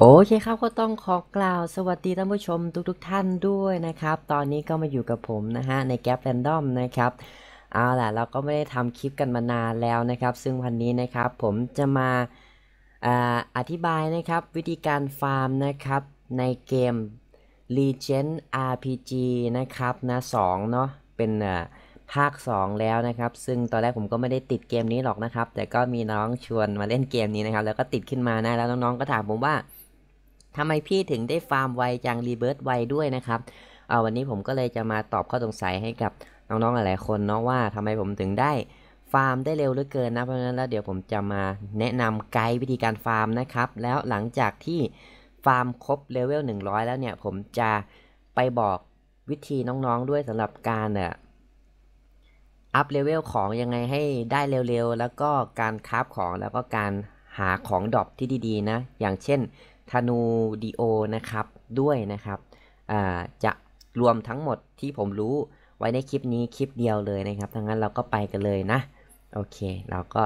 โอเคครับก็ต้องขอกล่าวสวัสดีท่านผู้ชมทุกๆทท่านด้วยนะครับตอนนี้ก็มาอยู่กับผมนะฮะในแก๊ปแรนดอมนะครับเอาล่ะเราก็ไม่ได้ทำคลิปกันมานานแล้วนะครับซึ่งวันนี้นะครับผมจะมาอาอธิบายนะครับวิธีการฟาร์มนะครับในเกม Legend RPG นะครับนะสองเนาะเป็นภาค2 แล้วนะครับซึ่งตอนแรกผมก็ไม่ได้ติดเกมนี้หรอกนะครับแต่ก็มีน้องชวนมาเล่นเกมนี้นะครับแล้วก็ติดขึ้นมานะแล้วน้องๆก็ถามผมว่าทำไมพี่ถึงได้ฟาร์มไวจังรีเบิร์ตไวด้วยนะครับเอาวันนี้ผมก็เลยจะมาตอบข้อสงสัยให้กับน้องๆหลายคน เนาะว่าทำไมผมถึงได้ฟาร์มได้เร็วเหลือเกินนะเพราะฉะนั้นแล้วเดี๋ยวผมจะมาแนะนำไกด์วิธีการฟาร์มนะครับ แล้วหลังจากที่ฟาร์มครบเลเวล100 แล้วเนี่ยผมจะไปบอกวิธีน้องๆด้วยสำหรับการเนี่ยอัพเลเวลของยังไงให้ได้เร็วๆแล้วก็การคราฟของแล้วก็การหาของดรอปที่ดีๆนะอย่างเช่นธนูดีโอนะครับด้วยนะครับจะรวมทั้งหมดที่ผมรู้ไว้ในคลิปนี้คลิปเดียวเลยนะครับ ทั้งนั้นเราก็ไปกันเลยนะโอเคเราก็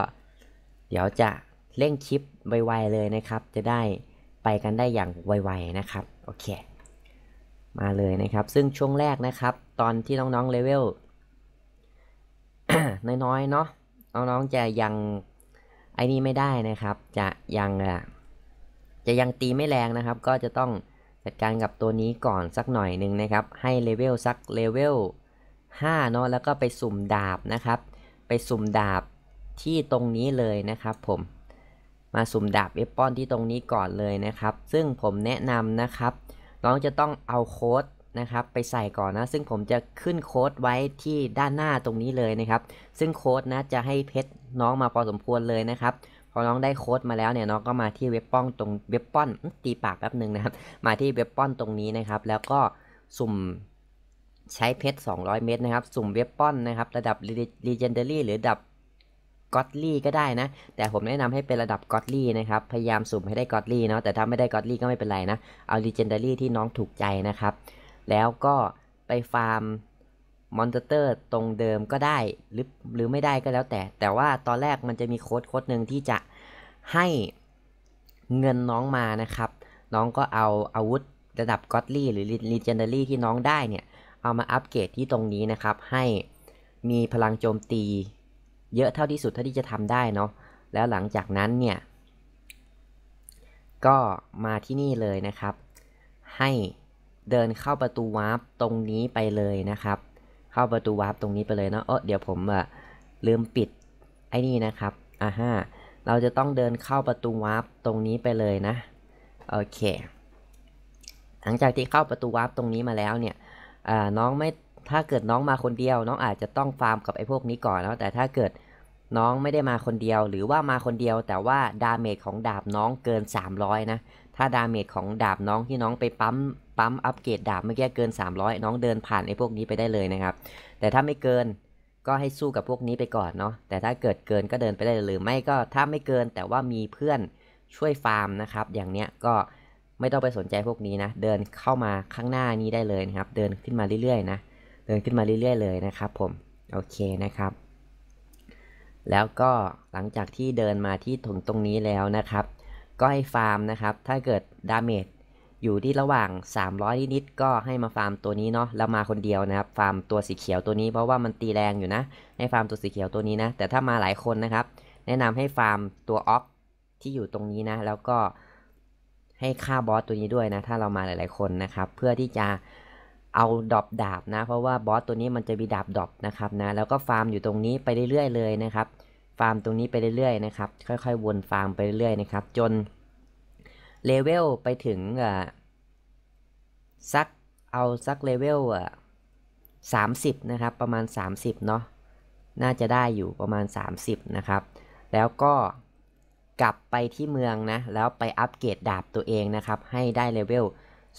เดี๋ยวจะเร่งคลิปไว ๆ เลยนะครับ จะได้ไปกันได้อย่างไว ๆ นะครับ โอเค มาเลยนะครับ ซึ่งช่วงแรกนะครับ ตอนที่น้อง ๆ เลเวล น้อยๆเนาะน้องๆจะยัง ไอ้นี่ไม่ได้นะครับ จะยังอ่ะจะยังตีไม่แรงนะครับ ก็จะต้องจัดการกับตัวนี้ก่อนสักหน่อยหนึ่งนะครับ ให้เลเวลสักเลเวล5เนาะแล้วก็ไปสุ่มดาบนะครับ ไปสุ่มดาบที่ตรงนี้เลยนะครับ ผม มาสุ่มดาบเอปอนที่ตรงนี้ก่อนเลยนะครับ ซึ่งผมแนะนำนะครับ น้องจะต้องเอาโค้ดนะครับ ไปใส่ก่อนนะ ซึ่งผมจะขึ้นโค้ดไว้ที่ด้านหน้าตรงนี้เลยนะครับ ซึ่งโค้ดนะจะให้เพชรน้องมาพอสมควรเลยนะครับพอน้องได้โค้ดมาแล้วเนี่ยน้องก็มาที่เว็บป้องตรงเว็บป้อนตีปากแป๊บหนึ่งนะครับ มาที่เว็บป้อนตรงนี้นะครับ แล้วก็สุ่มใช้เพชร200 เม็ดนะครับ สุ่มเว็บป้อนนะครับ ระดับเจนเดอรี่หรือระดับก็อตลี่ก็ได้นะ แต่ผมแนะนำให้เป็นระดับก็อตลี่นะครับ พยายามสุ่มให้ได้ก็อตลี่เนาะแต่ถ้าไม่ได้ก็อตลี่ก็ไม่เป็นไรนะเอาเจนเดอรี่ที่น้องถูกใจนะครับ แล้วก็ไปฟาร์มมอนเตอร์ตรงเดิมก็ได้หรือหรือไม่ได้ก็แล้วแต่ แต่ว่าตอนแรกมันจะมีโค้ดโค้ดหนึ่งที่จะให้เงินน้องมานะครับ น้องก็เอาอาวุธระดับก็อตลี่หรือลีเจนดารี่ที่น้องได้เนี่ยเอามาอัปเกรดที่ตรงนี้นะครับ ให้มีพลังโจมตีเยอะเท่าที่สุดเท่าที่จะทำได้เนาะแล้วหลังจากนั้นเนี่ย ก็มาที่นี่เลยนะครับ ให้เดินเข้าประตูวาร์ปตรงนี้ไปเลยนะครับเข้าประตูวาร์ปตรงนี้ไปเลยเนาะเออเดี๋ยวผมอะลืมปิดไอ้นี่นะครับอ่าฮะเราจะต้องเดินเข้าประตูวาร์ปตรงนี้ไปเลยนะ โอเค หลังจากที่เข้าประตูวาร์ปตรงนี้มาแล้วเนี่ยน้องไม่ ถ้าเกิดน้องมาคนเดียว น้องอาจจะต้องฟาร์มกับไอ้พวกนี้ก่อน แล้ว แต่ถ้าเกิดน้องไม่ได้มาคนเดียว หรือว่ามาคนเดียวแต่ว่าดาเมจของดาบน้องเกิน 300นะ ถ้าดาเมจของดาบน้องที่น้องไปปั๊มปั๊มอัปเกรดดาบเมื่อกี้เกิน 300 น้องเดินผ่านไอ้พวกนี้ไปได้เลยนะครับ แต่ถ้าไม่เกินก็ให้สู้กับพวกนี้ไปก่อนเนาะแต่ถ้าเกิดเกินก็เดินไปได้หรือไม่ก็ถ้าไม่เกินแต่ว่ามีเพื่อนช่วยฟาร์มนะครับ อย่างเนี้ยก็ไม่ต้องไปสนใจพวกนี้นะเดินเข้ามาข้างหน้านี้ได้เลยนะครับ เดินขึ้นมาเรื่อยๆนะเดินขึ้นมาเรื่อยๆ เลยนะครับ ผมโอเคนะครับ แล้วก็หลังจากที่เดินมาที่ถงตรงนี้แล้วนะครับ ก็ให้ฟาร์มนะครับ ถ้าเกิดดาเมจอยู่ที่ระหว่าง 300 นิดก็ให้มาฟาร์มตัวนี้เนาะเรามาคนเดียวนะครับ ฟาร์มตัวสีเขียวตัวนี้ เพราะว่ามันตีแรงอยู่นะ ให้ฟาร์มตัวสีเขียวตัวนี้นะ แต่ถ้ามาหลายคนนะครับ แนะนำให้ฟาร์มตัวออฟที่อยู่ตรงนี้นะ แล้วก็ให้ค่าบอสตัวนี้ด้วยนะ ถ้าเรามาหลายๆคนนะครับ เพื่อที่จะเอาดอบดาบนะ เพราะว่าบอสตัวนี้มันจะมีดาบดอบนะครับนะ แล้วก็ฟาร์มอยู่ตรงนี้ไปเรื่อยๆ เลยนะครับ ฟาร์มตรงนี้ไปเรื่อยๆนะครับ ค่อย ๆ วนฟาร์มไปเรื่อยๆนะครับ จนเลเวลไปถึงสักเอาสักเลเวลสามสิบนะครับประมาณ 30เนาะน่าจะได้อยู่ประมาณ30นะครับแล้วก็กลับไปที่เมืองนะแล้วไปอัปเกรดดาบตัวเองนะครับให้ได้เลเวล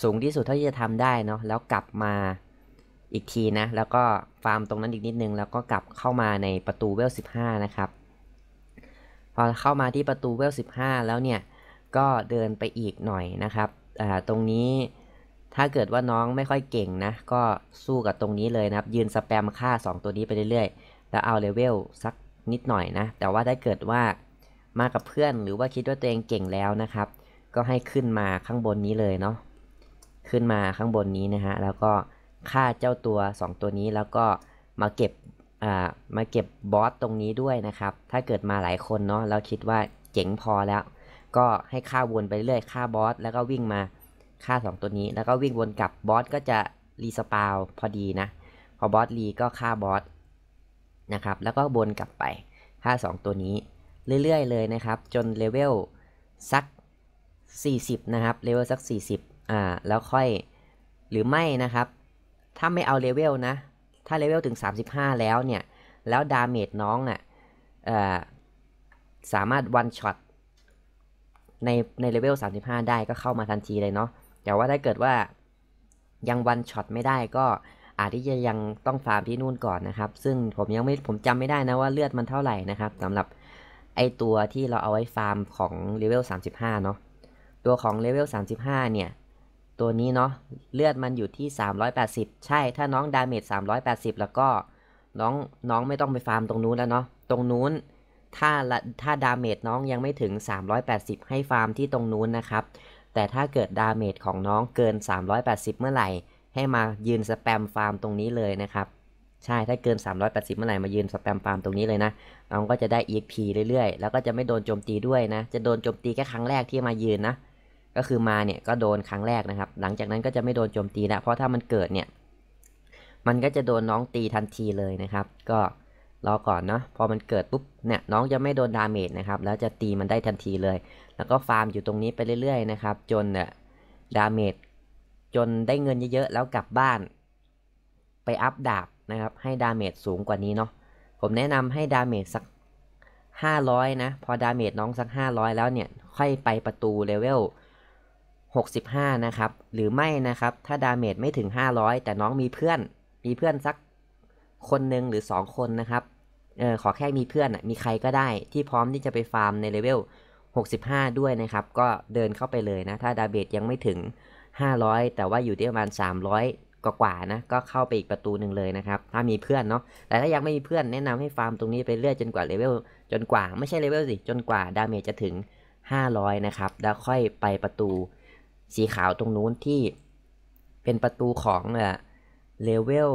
สูงที่สุดเท่าที่จะทำได้เนาะแล้วกลับมาอีกทีนะแล้วก็ฟาร์มตรงนั้นอีกนิดนึง แล้วก็กลับเข้ามาในประตูเวล15 นะครับ พอเข้ามาที่ประตูเวล15 แล้วเนี่ยก็เดินไปอีกหน่อยนะครับ ตรงนี้ ถ้าเกิดว่าน้องไม่ค่อยเก่งนะ ก็สู้กับตรงนี้เลยนะครับ ยืนสแปมค่า 2 ตัวนี้ไปเรื่อยๆ แล้วเอาเลเวลสักนิดหน่อยนะ แต่ว่าถ้าเกิดว่ามากับเพื่อน หรือว่าคิดว่าตัวเองเก่งแล้วนะครับ ก็ให้ขึ้นมาข้างบนนี้เลยเนาะ ขึ้นมาข้างบนนี้นะฮะ แล้วก็ฆ่าเจ้าตัว 2 ตัวนี้แล้วก็มาเก็บมาเก็บบอสตรงนี้ด้วยนะครับ ถ้าเกิดมาหลายคนเนาะ แล้วคิดว่าเจ๋งพอแล้วก็ให้ฆ่าวนไปเรื่อยฆ่าบอสแล้วก็วิ่งมาฆ่า 2 ตัวนี้ แล้วก็วิ่งวนกลับบอสก็จะรีสปาวพอดีนะพอบอสรีก็ฆ่าบอสนะครับแล้วก็วนกลับไปฆ่า2ตัวนี้เรื่อยๆเลยนะครับ จนเลเวลสัก40นะครับเลเวลสัก40อ่าแล้วค่อยหรือไม่นะครับ ถ้าไม่เอาเลเวลนะถ้าเลเวลถึง 35 แล้วเนี่ยแล้วดาเมจน้องอะ่ะสามารถวันช็อตในในเลเวล35 ได้ก็เข้ามาทันทีเลยเนาะแต่ว่าถ้าเกิดว่ายังวันช็อตไม่ได้ก็อาจที่จะยังต้องฟาร์มที่นู่นก่อนนะครับ ซึ่งผมยังไม่ผมจำไม่ได้นะว่าเลือดมันเท่าไหร่นะครับสำหรับไอตัวที่เราเอาไว้ฟาร์มของเลเวล35 เนาะตัวของเลเวล35 เนี่ย ตัวนี้เนาะเลือดมันอยู่ที่ 380 ใช่ถ้าน้องดาเมจ380 แล้วก็น้องน้องไม่ต้องไปฟาร์มตรงนู้นแล้วเนาะตรงนู้นถ้าถ้าดาเมจน้องยังไม่ถึง 380 ให้ฟาร์มที่ตรงนู้นนะครับ แต่ถ้าเกิดดาเมจของน้องเกิน 380 เมื่อไหร่ ให้มายืนสแปมฟาร์มตรงนี้เลยนะครับ ใช่ถ้าเกิน 380 เมื่อไหร่มายืนสแปมฟาร์มตรงนี้เลยนะน้องก็จะได้ EXP เรื่อยๆ แล้วก็จะไม่โดนโจมตีด้วยนะ จะโดนโจมตีแค่ครั้งแรกที่มายืนนะ ก็คือมาเนี่ยก็โดนครั้งแรกนะครับ หลังจากนั้นก็จะไม่โดนโจมตีแล้วเพราะถ้ามันเกิดเนี่ยมันก็จะโดนน้องตีทันทีเลยนะครับ ก็รอก่อนนะพอมันเกิดปุ๊บเนี่ยน้องจะไม่โดนดาเมจนะครับ แล้วจะตีมันได้ทันทีเลย แล้วก็ฟาร์มอยู่ตรงนี้ไปเรื่อยๆนะครับจนเนี่ยดาเมจจนได้เงินเยอะๆ แล้วกลับบ้านไปอัพดาบนะครับให้ดาเมจสูงกว่านี้เนาะผมแนะนำให้ดาเมจสัก 500 นะ พอดาเมจน้องสัก 500 แล้วเนี่ยค่อยไปประตูเลเวล65 นะครับ หรือไม่นะครับ ถ้าดาเมจไม่ถึง 500 แต่น้องมีเพื่อนมีเพื่อนสักคนหนึ่งหรือ 2 คนนะครับเออขอแค่มีเพื่อนมีใครก็ได้ที่พร้อมที่จะไปฟาร์มในเลเวล 65 ด้วยนะครับ ก็เดินเข้าไปเลยนะถ้าดาเบตยังไม่ถึง 500 แต่ว่าอยู่ที่ประมาณ 300 กว่าๆนะ ก็เข้าไปอีกประตูหนึ่งเลยนะครับ ถ้ามีเพื่อนเนาะแต่ถ้ายังไม่มีเพื่อนแนะนำให้ฟาร์มตรงนี้ ไปเรื่อยจนกว่าเลเวลจนกว่า ไม่ใช่เลเวลสิ จนกว่าดาเมจจะถึง 500 นะครับแล้วค่อยไปประตูสีขาวตรงนู้นที่เป็นประตูของเลเวล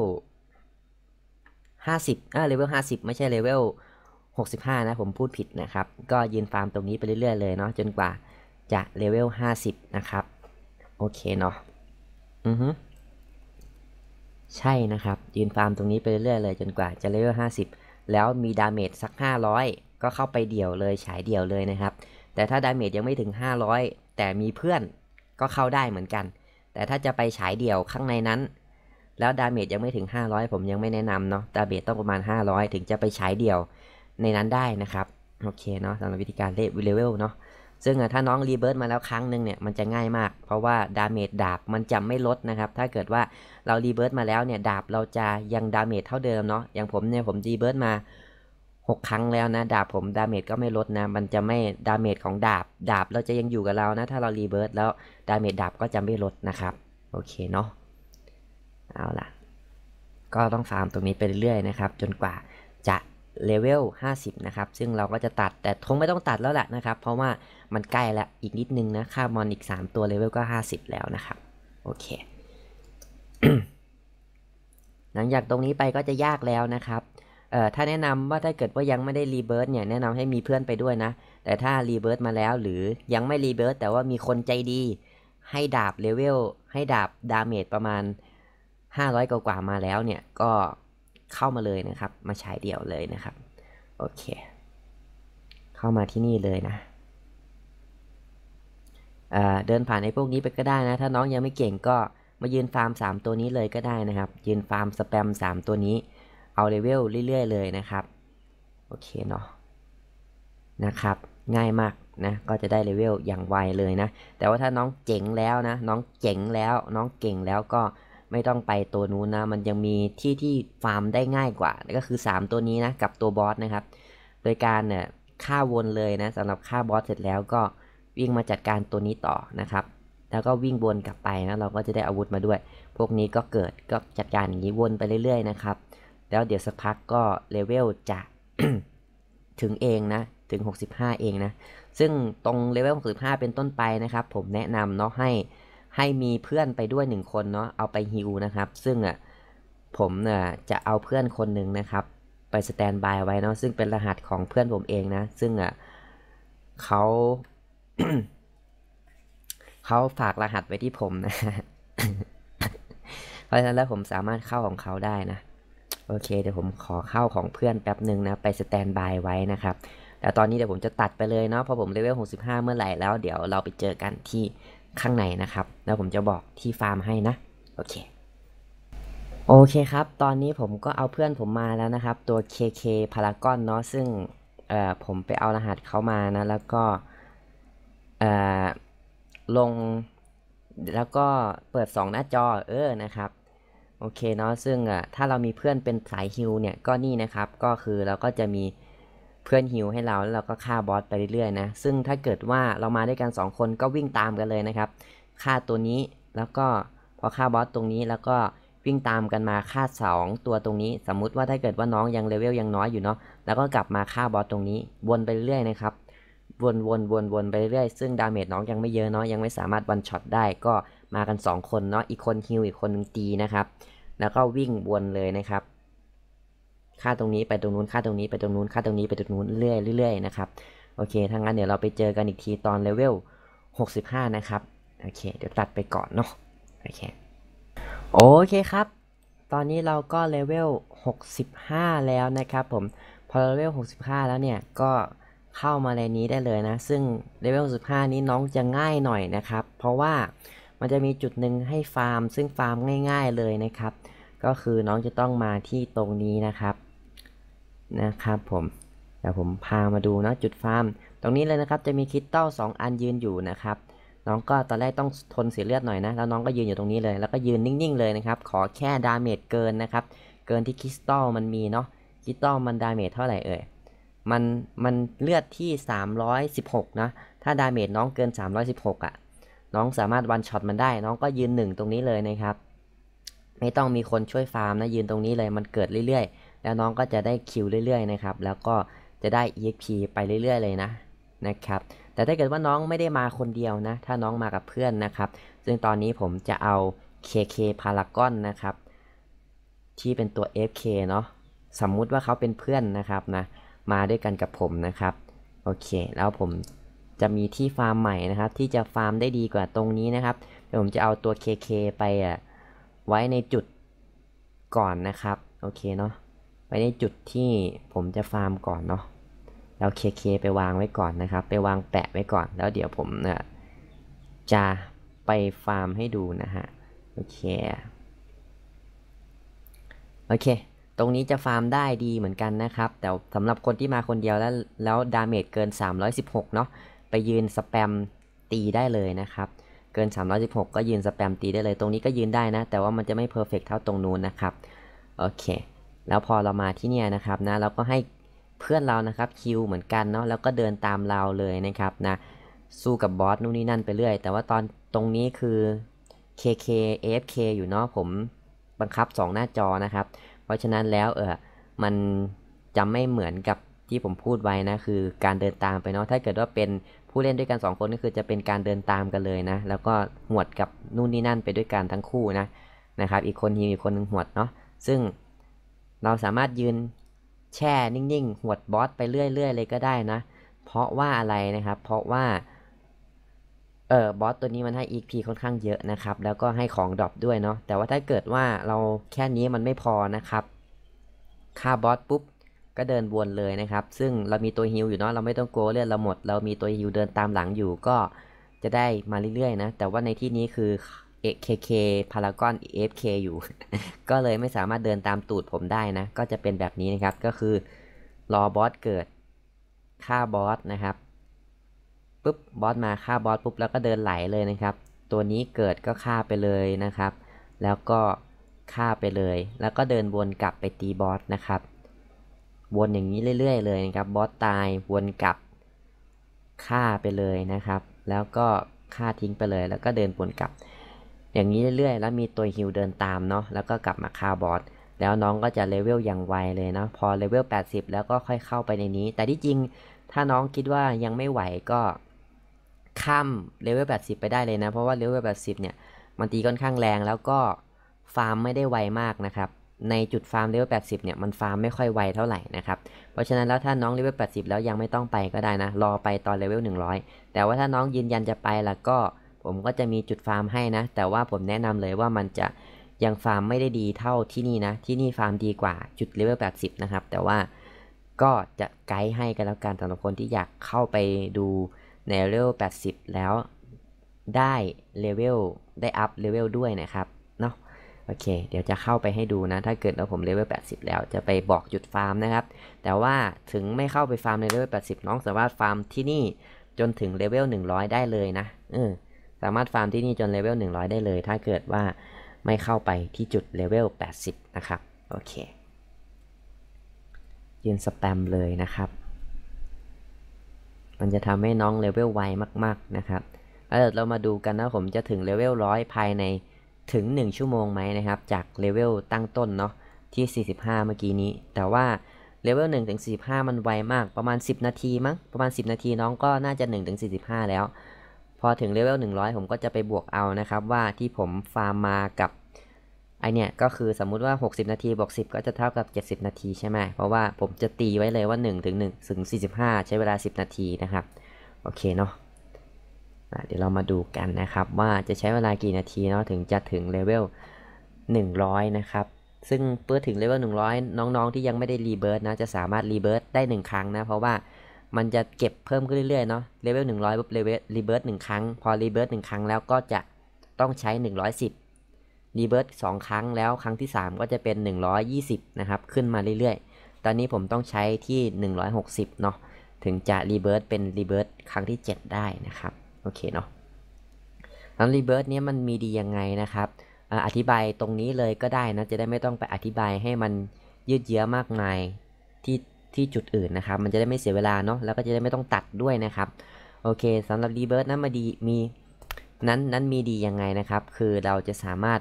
50อ่าเลเวล50ไม่ใช่เลเวล65 นะผมพูดผิดนะครับ ก็ยืนฟาร์มตรงนี้ไปเรื่อยๆเลยเนาะจนกว่าจะเลเวล50นะครับโอเคเนาะอือฮึใช่นะครับยืนฟาร์มตรงนี้ไปเรื่อยๆเลยจนกว่าจะเลเวล50 แล้วมีดาเมจสัก 500 ก็เข้าไปเดี่ยวเลยฉายเดี่ยวเลยนะครับ แต่ถ้าดาเมจยังไม่ถึง500 แต่มีเพื่อนก็เข้าได้เหมือนกัน แต่ถ้าจะไปฉายเดี่ยวข้างในนั้นแล้วดาเมจยังไม่ถึง 500 ผมยังไม่แนะนำเนาะ ดาเมจต้องประมาณ 500 ถึงจะไปใช้เดี่ยวในนั้นได้นะครับ โอเคเนาะสำหรับวิธีการเลเวลเลเนาะ ซึ่งถ้าน้องรีเบิร์ตมาแล้วครั้งหนึ่งเนี่ย มันจะง่ายมาก เพราะว่าดาเมจดาบ มันจะไม่ลดนะครับ ถ้าเกิดว่าเรารีเบิร์ตมาแล้วเนี่ยดาบ เราจะยังดาเมจเท่าเดิมเนาะ อย่างผมเนี่ยผมรีเบิร์ตมา 6 ครั้งแล้วนะดาบผมดาเมจก็ไม่ลดนะ มันจะไม่ดาเมจของดาบดาบเราจะยังอยู่กับเรานะ ถ้าเรารีเบิร์ตแล้วดาเมจดาบก็จะไม่ลดนะครับ โอเคเนาะเอาล่ะ ก็ต้องฟาร์มตรงนี้ไปเรื่อยๆนะครับจนกว่าจะเลเวล50 นะครับ ซึ่งเราก็จะตัด แต่คงไม่ต้องตัดแล้วแหละนะครับ เพราะว่ามันใกล้ละอีกนิดนึงนะค่ามอนอีก3 ตัวเลเวลก็ 50 แล้วนะครับ โอเคหลังจากตรงนี้ไปก็จะยากแล้วนะครับ เอ่อ ถ้าแนะนำว่าถ้าเกิดว่ายังไม่ได้รีเบิร์ตเนี่ย แนะนำให้มีเพื่อนไปด้วยนะ แต่ถ้ารีเบิร์ตมาแล้วหรือยังไม่รีเบิร์ตแต่ว่ามีคนใจดี ให้ดาบเลเวลให้ดาบดาเมจประมาณ500กว่ามาแล้วเนี่ย ก็เข้ามาเลยนะครับ มาใช้เดี่ยวเลยนะครับโอเค เข้ามาที่นี่เลยนะ เดินผ่านไอ้พวกนี้ไปก็ได้นะ ถ้าน้องยังไม่เก่งก็มายืนฟาร์ม 3 ตัวนี้เลยก็ได้นะครับ ยืนฟาร์มสแปม 3 ตัวนี้ เอาเลเวลเรื่อยๆ เลยนะครับ โอเคเนาะนะครับ ง่ายมากนะ ก็จะได้เลเวลอย่างไวเลยนะแต่ว่าถ้าน้องเจ๋งแล้วนะน้องเจ๋งแล้วน้องเก่งแล้วก็ไม่ต้องไปตัวนู้นนะ มันยังมีที่ที่ฟาร์มได้ง่ายกว่าก็คือ3ตัวนี้นะ กับตัวบอสนะครับ โดยการเนี่ยฆ่าวนเลยนะสำหรับฆ่าบอสเสร็จแล้วก็วิ่งมาจัดการตัวนี้ต่อนะครับ แล้วก็วิ่งวนกลับไปนะ เราก็จะได้อาวุธมาด้วย พวกนี้ก็เกิดก็จัดการอย่างนี้วนไปเรื่อยๆนะครับ แล้วเดี๋ยวสักพักก็เลเวลจะถึงเองนะ ถึง 65 เองนะ ซึ่งตรงเลเวล65เป็นต้นไปนะครับ ผมแนะนำเนาะให้ให้มีเพื่อนไปด้วยหนึ่งคนเนาะ เอาไปฮิวนะครับ ซึ่งอ่ะ ผมเนี่ยจะเอาเพื่อนคนหนึ่งนะครับ ไปสแตนบายไว้เนาะ ซึ่งเป็นรหัสของเพื่อนผมเองนะ ซึ่งอ่ะเขาเขาฝากรหัสไว้ที่ผมนะ เพราะฉะนั้นแล้วผมสามารถเข้าของเขาได้นะ โอเค เดี๋ยวผมขอเข้าของเพื่อนแป๊บหนึ่งนะ ไปสแตนบายไว้นะครับ แต่ตอนนี้เดี๋ยวผมจะตัดไปเลยเนาะพอผมเลเวล65 เมื่อไหร่แล้ว เดี๋ยวเราไปเจอกันที่ข้างในนะครับ แล้วผมจะบอกที่ฟาร์มให้นะโอเคโอเคครับ ตอนนี้ผมก็เอาเพื่อนผมมาแล้วนะครับ ตัว KK p a r a g o n เนาะซึ่งเออผมไปเอารหัสเขามานะแล้วก็เออลงแล้วก็เปิด 2 หน้าจอเออนะครับโอเคเนาะซึ่งถ้าเรามีเพื่อนเป็นสายฮิวเนี่ยก็นี่นะครับก็คือเราก็จะมีพื่อนฮิวให้เราแล้วเราก็ฆ่าบอสไปเรื่อยๆนะ ซึ่งถ้าเกิดว่าเรามาด้วยกัน2คนก็วิ่งตามกันเลยนะครับฆ่าตัวนี้แล้วก็พอฆ่าบอสตรงนี้แล้วก็วิ่งตามกันมาฆ่า 2 ตัวตรงนี้ สมมุติว่าถ้าเกิดว่าน้องยังเลเวลยังน้อยอยู่เนาะแล้วก็กลับมาฆ่าบอสตรงนี้ วนไปเรื่อยๆนะครับ วนวนวนวนไปเรื่อยซึ่งดาเมจน้องยังไม่เยอะเนาะยังไม่สามารถวันช็อตได้ก็มากัน 2 คนเนาะอีกคนฮิวอีกคนนึงตีนะครับ แล้วก็วิ่งวนเลยนะครับค่าตรงนี้ไปตรงนู้น ค่าตรงนี้ไปตรงนู้น ค่าตรงนี้ไปตรงนู้น เรื่อยเรื่อยนะครับ โอเคถ้างั้นเดี๋ยวเราไปเจอกันอีกทีตอนเลเวล65 นะครับ โอเค เดี๋ยวตัดไปก่อนเนาะ โอเค โอเคครับ ตอนนี้เราก็เลเวล65 แล้วนะครับ ผม พอเลเวล65 แล้วเนี่ย ก็เข้ามาในนี้ได้เลยนะ ซึ่งเลเวล65นี้น้องจะง่ายหน่อยนะครับ เพราะว่ามันจะมีจุดหนึ่งให้ฟาร์ม ซึ่งฟาร์มง่ายๆ เลยนะครับ ก็คือน้องจะต้องมาที่ตรงนี้นะครับนะครับผมเดี๋ยวผมพามาดูนะจุดฟาร์ม ตรงนี้เลยนะครับจะมีคริตัตสอ2อันยืนอยู่นะครับน้องก็ตอนแรกต้องทนเสียเลือดหน่อยนะแล้วน้องก็ยืนอยู่ตรงนี้เลยแล้วก็ยืนนิ่งๆเลยนะครับขอแค่ดาเมจเกินนะครับเกินที่คริสตัลมันมีเนาะคริสตัลมันดาเมจเท่าไหร่เอ่ยมันมันเลือดที่ 316นะถ้าดาเมจน้องเกิน 316อะ่ะน้องสามารถวันช็อตมันได้ น้องก็ยืนหนึ่งตรงนี้เลยนะครับไม่ต้องมีคนช่วยฟาร์มนะยืนตรงนี้เลยมันเกิดเรื่อยๆแล้วน้องก็จะได้คิวเรื่อย ๆนะครับ แล้วก็จะได้ exp ไปเรื่อยๆ เลยนะ นะครับ แต่ถ้าเกิดว่าน้องไม่ได้มาคนเดียวนะ ถ้าน้องมากับเพื่อนนะครับ ซึ่งตอนนี้ผมจะเอา KK Paragon นะครับ ที่เป็นตัว FK เนาะสมมุติว่าเขาเป็นเพื่อนนะครับนะ มาด้วยกันกับผมนะครับ โอเค แล้วผมจะมีที่ฟาร์มใหม่นะครับ ที่จะฟาร์มได้ดีกว่าตรงนี้นะครับเดี๋ยวผมจะเอาตัว KK ไปอ่ะไว้ในจุดก่อนนะครับ โอเคเนาะไปในจุดที่ผมจะฟาร์มก่อนเนาะเราเคเคไปวางไว้ก่อนนะครับ ไปวางแปะไว้ก่อน แล้วเดี๋ยวผมเนี่ยจะไปฟาร์มให้ดูนะฮะ โอเค โอเค ตรงนี้จะฟาร์มได้ดีเหมือนกันนะครับ แต่สำหรับคนที่มาคนเดียวแล้ว แล้วดาเมจเกิน 316เนาะ ไปยืนสแปมตีได้เลยนะครับ เกิน 316 ก็ยืนสแปมตีได้เลย ตรงนี้ก็ยืนได้นะ แต่ว่ามันจะไม่เพอร์เฟกเท่าตรงนู้นนะครับ โอเคแล้วพอเรามาที่เนี่ยนะครับนะเราก็ให้เพื่อนเรานะครับคิวเหมือนกันเนาะแล้วก็เดินตามเราเลยนะครับนะ สู้กับบอสนู่นนี่นั่นไปเรื่อย แต่ว่าตอนตรงนี้คือ KK AFK อยู่เนาะผมบังคับ 2 หน้าจอนะครับ เพราะฉะนั้นแล้วเออมัน จะไม่เหมือนกับที่ผมพูดไว้นะ คือการเดินตามไปเนาะถ้าเกิดว่าเป็นผู้เล่นด้วยกัน 2 คนก็คือจะเป็นการเดินตามกันเลยนะ แล้วก็หวดกับนู่นนี่นั่นไปด้วยกันทั้งคู่นะนะครับ อีกคนฮีมอีกคนหนึ่งหวดเนาะซึ่งเราสามารถยืนแช่ นิ่ง ๆหวดบอสไปเรื่อย ๆ เลยก็ได้นะ เพราะว่าอะไรนะครับ เพราะว่าเออบอสตัวนี้มันให้ EP ค่อนข้างเยอะนะครับ แล้วก็ให้ของดรอปด้วยเนาะ แต่ว่าถ้าเกิดว่าเราแค่นี้มันไม่พอนะครับฆ่าบอสปุ๊บก็เดินวนเลยนะครับ ซึ่งเรามีตัวฮิลอยู่เนาะเราไม่ต้องกลัวเลือดเราหมด เรามีตัวฮิลเดินตามหลังอยู่ ก็จะได้มาเรื่อย ๆ นะ แต่ว่าในที่นี้คือเอเคพารากอนฟเคอยู่ ก็เลยไม่สามารถเดินตามตูดผมได้นะก็จะเป็นแบบนี้นะครับก็คือรอบอสเกิดฆ่าบอสนะครับปุ๊บบอสมาฆ่าบอสปุ๊บแล้วก็เดินไหลเลยนะครับ ตัวนี้เกิดก็ฆ่าไปเลยนะครับ แล้วก็ฆ่าไปเลย แล้วก็เดินวนกลับไปตีบอสนะครับวนอย่างนี้เรื่อยๆ เลยนะครับบอสตายวนกลับฆ่าไปเลยนะครับ แล้วก็ฆ่าทิ้งไปเลย แล้วก็เดินวนกลับอย่างนี้เรื่อยๆ แล้วมีตัวฮิลเดินตามเนาะ แล้วก็กลับมาคาบอสแล้วน้องก็จะเลเวลอย่างไวเลยนะพอเลเวล 80 แล้วก็ค่อยเข้าไปในนี้ แต่ที่จริง ถ้าน้องคิดว่ายังไม่ไหวก็ข้ามเลเวล 80 ไปได้เลยนะ เพราะว่าเลเวล 80 เนี่ย มันตีค่อนข้างแรง แล้วก็ฟาร์มไม่ได้ไวมากนะครับ ในจุดฟาร์มเลเวล 80 เนี่ย มันฟาร์มไม่ค่อยไวเท่าไหร่นะครับ เพราะฉะนั้นแล้วถ้าน้องเลเวล 80 แล้วยังไม่ต้องไปก็ได้นะ รอไปตอนเลเวล 100 แต่ว่าถ้าน้องยืนยันจะไปแล้วก็ผมก็จะมีจุดฟาร์มให้นะ แต่ว่าผมแนะนำเลยว่ามันจะยังฟาร์มไม่ได้ดีเท่าที่นี่นะ ที่นี่ฟาร์มดีกว่าจุดเลเวล80 นะครับ แต่ว่าก็จะไกด์ให้กันแล้วกันสำหรับคนที่อยากเข้าไปดูในเลเวล80 แล้วได้เลเวลได้อัพเลเวลด้วยนะครับเนาะโอเค เดี๋ยวจะเข้าไปให้ดูนะถ้าเกิดว่าผมเลเวล80 แล้วจะไปบอกจุดฟาร์มนะครับ แต่ว่าถึงไม่เข้าไปฟาร์มในเลเวล 80 น้องสามารถฟาร์มที่นี่จนถึงเลเวล100 ได้เลยนะเออสามารถฟาร์มที่นี่จนเลเวล100 ได้เลยถ้าเกิดว่าไม่เข้าไปที่จุดเลเวล80 นะครับ โอเคยืนสแปมเลยนะครับ มันจะทำให้น้องเลเวลไวมากๆนะครับแล้วเรามาดูกันนะ ผมจะถึงเลเวลร้อยภายในถึง 1 ชั่วโมงไหมนะครับ จากเลเวลตั้งต้นเนาะที่ 45 เมื่อกี้นี้ แต่ว่าเลเวล1ถึง45 มันไวมากประมาณ 10 นาทีมั้งประมาณ 10 นาทีน้องก็น่าจะ1ถึง45 แล้วพอถึงเลเวล100 ผมก็จะไปบวกเอานะครับ ว่าที่ผมฟาร์มมากับไอเนี่ยก็คือสมมุติว่า 60 นาทีบวก10 ก็จะเท่ากับ 70 นาทีใช่ไหมเพราะว่าผมจะตีไว้เลยว่า 1 ถึง1ถึง 45 ใช้เวลา 10 นาทีนะครับ โอเคเนาะเดี๋ยวเรามาดูกันนะครับ ว่าจะใช้เวลากี่นาทีเนาะถึงจะถึงเลเวล100 นะครับ ซึ่งเพื่อถึงเลเวล100 น้องๆที่ยังไม่ได้รีเบิร์ตนะจะสามารถรีเบิร์ตได้1ครั้งนะเพราะว่ามันจะเก็บเพิ่มขึ้นเรื่อยๆเนาะเลเวลหนึ่งร้อยปุ๊บเลเวลรีเบิร์ตหนึ่งครั้ง พอรีเบิร์ตหนึ่งครั้งแล้วก็จะต้องใช้หนึ่งร้อยสิบรีเบิร์ตสองครั้งแล้วครั้งที่สามก็จะเป็นหนึ่งร้อยยี่สิบนะครับ ขึ้นมาเรื่อยๆ ตอนนี้ผมต้องใช้ที่หนึ่งร้อยหกสิบเนาะ ถึงจะรีเบิร์ตเป็นรีเบิร์ตครั้งที่เจ็ดได้นะครับ โอเคเนาะแล้วรีเบิร์ตเนี้ยมันมีดียังไงนะครับ อธิบายตรงนี้เลยก็ได้นะ จะได้ไม่ต้องไปอธิบายให้มันยืดเยื้อมากมายที่ที่จุดอื่นนะครับมันจะได้ไม่เสียเวลาเนาะแล้วก็จะได้ไม่ต้องตัดด้วยนะครับโอเคสำหรับดีเบิร์ดนั้นมาดีมีนั้นนั้นมีดียังไงนะครับ คือเราจะสามารถ